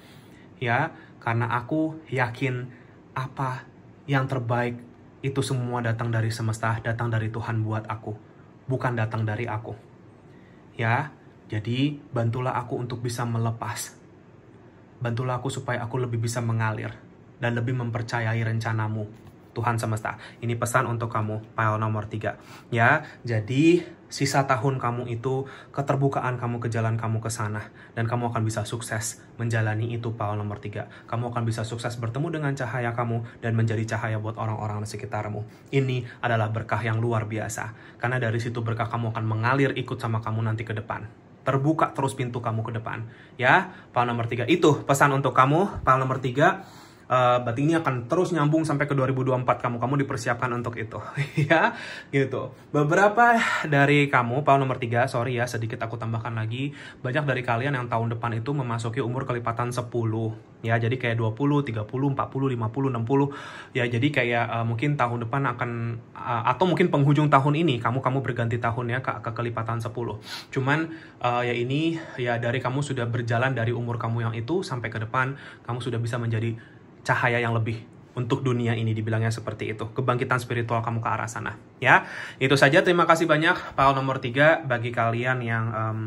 Ya, karena aku yakin apa yang terbaik itu semua datang dari semesta, datang dari Tuhan buat aku, bukan datang dari aku. Ya, jadi bantulah aku untuk bisa melepas. Bantulah aku supaya aku lebih bisa mengalir dan lebih mempercayai rencanamu. Tuhan semesta. Ini pesan untuk kamu, file nomor 3. Ya, jadi sisa tahun kamu itu, keterbukaan kamu ke jalan kamu ke sana, dan kamu akan bisa sukses menjalani itu Paul nomor tiga. Kamu akan bisa sukses bertemu dengan cahaya kamu dan menjadi cahaya buat orang-orang di sekitarmu. Ini adalah berkah yang luar biasa, karena dari situ berkah kamu akan mengalir ikut sama kamu nanti ke depan. Terbuka terus pintu kamu ke depan. Ya, Paul nomor tiga itu pesan untuk kamu, Paul nomor tiga Eh, berarti ini akan terus nyambung sampai ke 2024 kamu kamu dipersiapkan untuk itu ya gitu beberapa dari kamu pau nomor 3 sorry ya sedikit aku tambahkan lagi banyak dari kalian yang tahun depan itu memasuki umur kelipatan 10 ya jadi kayak 20 30 40 50 60 ya jadi kayak uh, mungkin tahun depan akan uh, atau mungkin penghujung tahun ini kamu kamu berganti tahun ya ke, ke kelipatan 10 cuman uh, ya ini ya dari kamu sudah berjalan dari umur kamu yang itu sampai ke depan kamu sudah bisa menjadi cahaya yang lebih untuk dunia ini dibilangnya seperti itu. Kebangkitan spiritual kamu ke arah sana. Ya, itu saja. Terima kasih banyak. pakal nomor 3 bagi kalian yang um,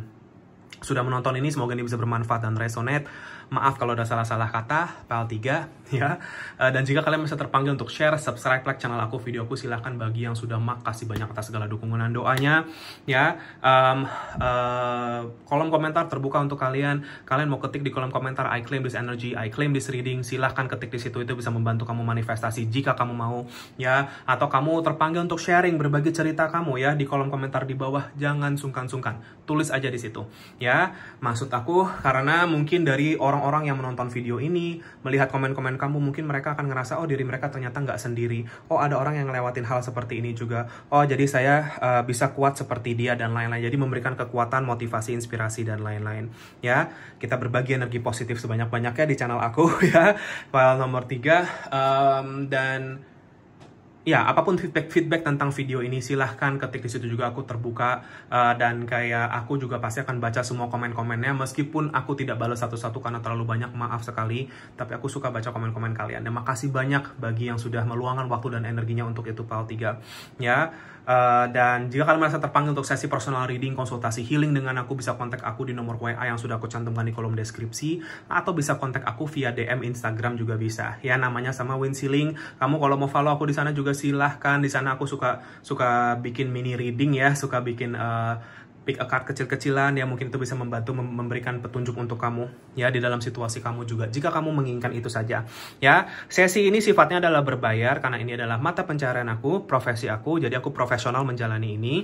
sudah menonton ini. Semoga ini bisa bermanfaat dan resonate. Maaf kalau ada salah-salah kata, PAL3 ya. Eh, dan jika kalian bisa terpanggil untuk share, subscribe, like channel aku, videoku silahkan bagi yang sudah mak kasih banyak atas segala dukungan dan doanya ya. Um, uh, kolom komentar terbuka untuk kalian. Kalian mau ketik di kolom komentar I claim this energy, I claim this reading, silahkan ketik di situ itu bisa membantu kamu manifestasi jika kamu mau ya atau kamu terpanggil untuk sharing berbagi cerita kamu ya di kolom komentar di bawah jangan sungkan-sungkan tulis aja di situ ya maksud aku karena mungkin dari orang orang yang menonton video ini, melihat komen-komen kamu, mungkin mereka akan ngerasa, oh diri mereka ternyata nggak sendiri. Oh ada orang yang ngelewatin hal seperti ini juga. Oh jadi saya uh, bisa kuat seperti dia dan lain-lain. Jadi memberikan kekuatan, motivasi, inspirasi dan lain-lain. Ya, kita berbagi energi positif sebanyak-banyaknya di channel aku ya. File nomor tiga um, dan ya apapun feedback feedback tentang video ini silahkan ketik di situ juga aku terbuka uh, dan kayak aku juga pasti akan baca semua komen-komennya meskipun aku tidak balas satu-satu karena terlalu banyak maaf sekali tapi aku suka baca komen-komen kalian dan makasih banyak bagi yang sudah meluangkan waktu dan energinya untuk itu PAL 3 ya Eh, dan jika kalian merasa terpanggil untuk sesi personal reading, konsultasi healing dengan aku bisa kontak aku di nomor WA yang sudah aku cantumkan di kolom deskripsi atau bisa kontak aku via DM Instagram juga bisa. Ya namanya sama Win Healing. Kamu kalau mau follow aku di sana juga silahkan. Di sana aku suka suka bikin mini reading ya, suka bikin uh, pick a card kecil-kecilan yang mungkin itu bisa membantu memberikan petunjuk untuk kamu ya di dalam situasi kamu juga jika kamu menginginkan itu saja ya sesi ini sifatnya adalah berbayar karena ini adalah mata pencarian aku profesi aku jadi aku profesional menjalani ini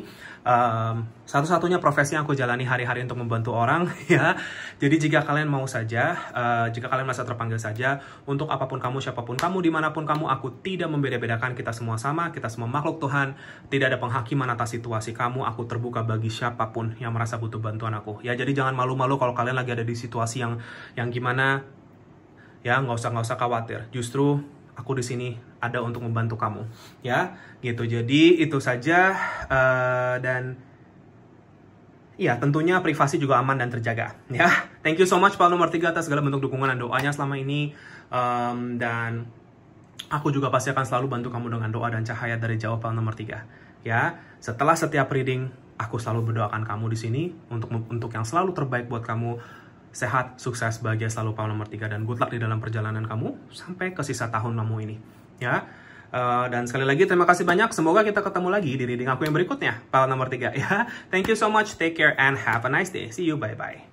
um, satu-satunya profesi yang aku jalani hari-hari untuk membantu orang ya. Jadi jika kalian mau saja, uh, jika kalian merasa terpanggil saja untuk apapun kamu, siapapun kamu, dimanapun kamu, aku tidak membeda-bedakan kita semua sama, kita semua makhluk Tuhan. Tidak ada penghakiman atas situasi kamu. Aku terbuka bagi siapapun yang merasa butuh bantuan aku. Ya jadi jangan malu-malu kalau kalian lagi ada di situasi yang yang gimana ya nggak usah nggak usah khawatir. Justru aku di sini ada untuk membantu kamu ya gitu jadi itu saja uh, dan ya tentunya privasi juga aman dan terjaga ya thank you so much Pak nomor 3 atas segala bentuk dukungan dan doanya selama ini um, dan aku juga pasti akan selalu bantu kamu dengan doa dan cahaya dari jauh Pak nomor 3 ya setelah setiap reading aku selalu berdoakan kamu di sini untuk untuk yang selalu terbaik buat kamu sehat, sukses, bahagia selalu Paul nomor 3 dan good luck di dalam perjalanan kamu sampai ke sisa tahun kamu ini ya. Uh, dan sekali lagi terima kasih banyak. Semoga kita ketemu lagi di reading aku yang berikutnya, Paul nomor 3 ya. Thank you so much. Take care and have a nice day. See you. Bye bye.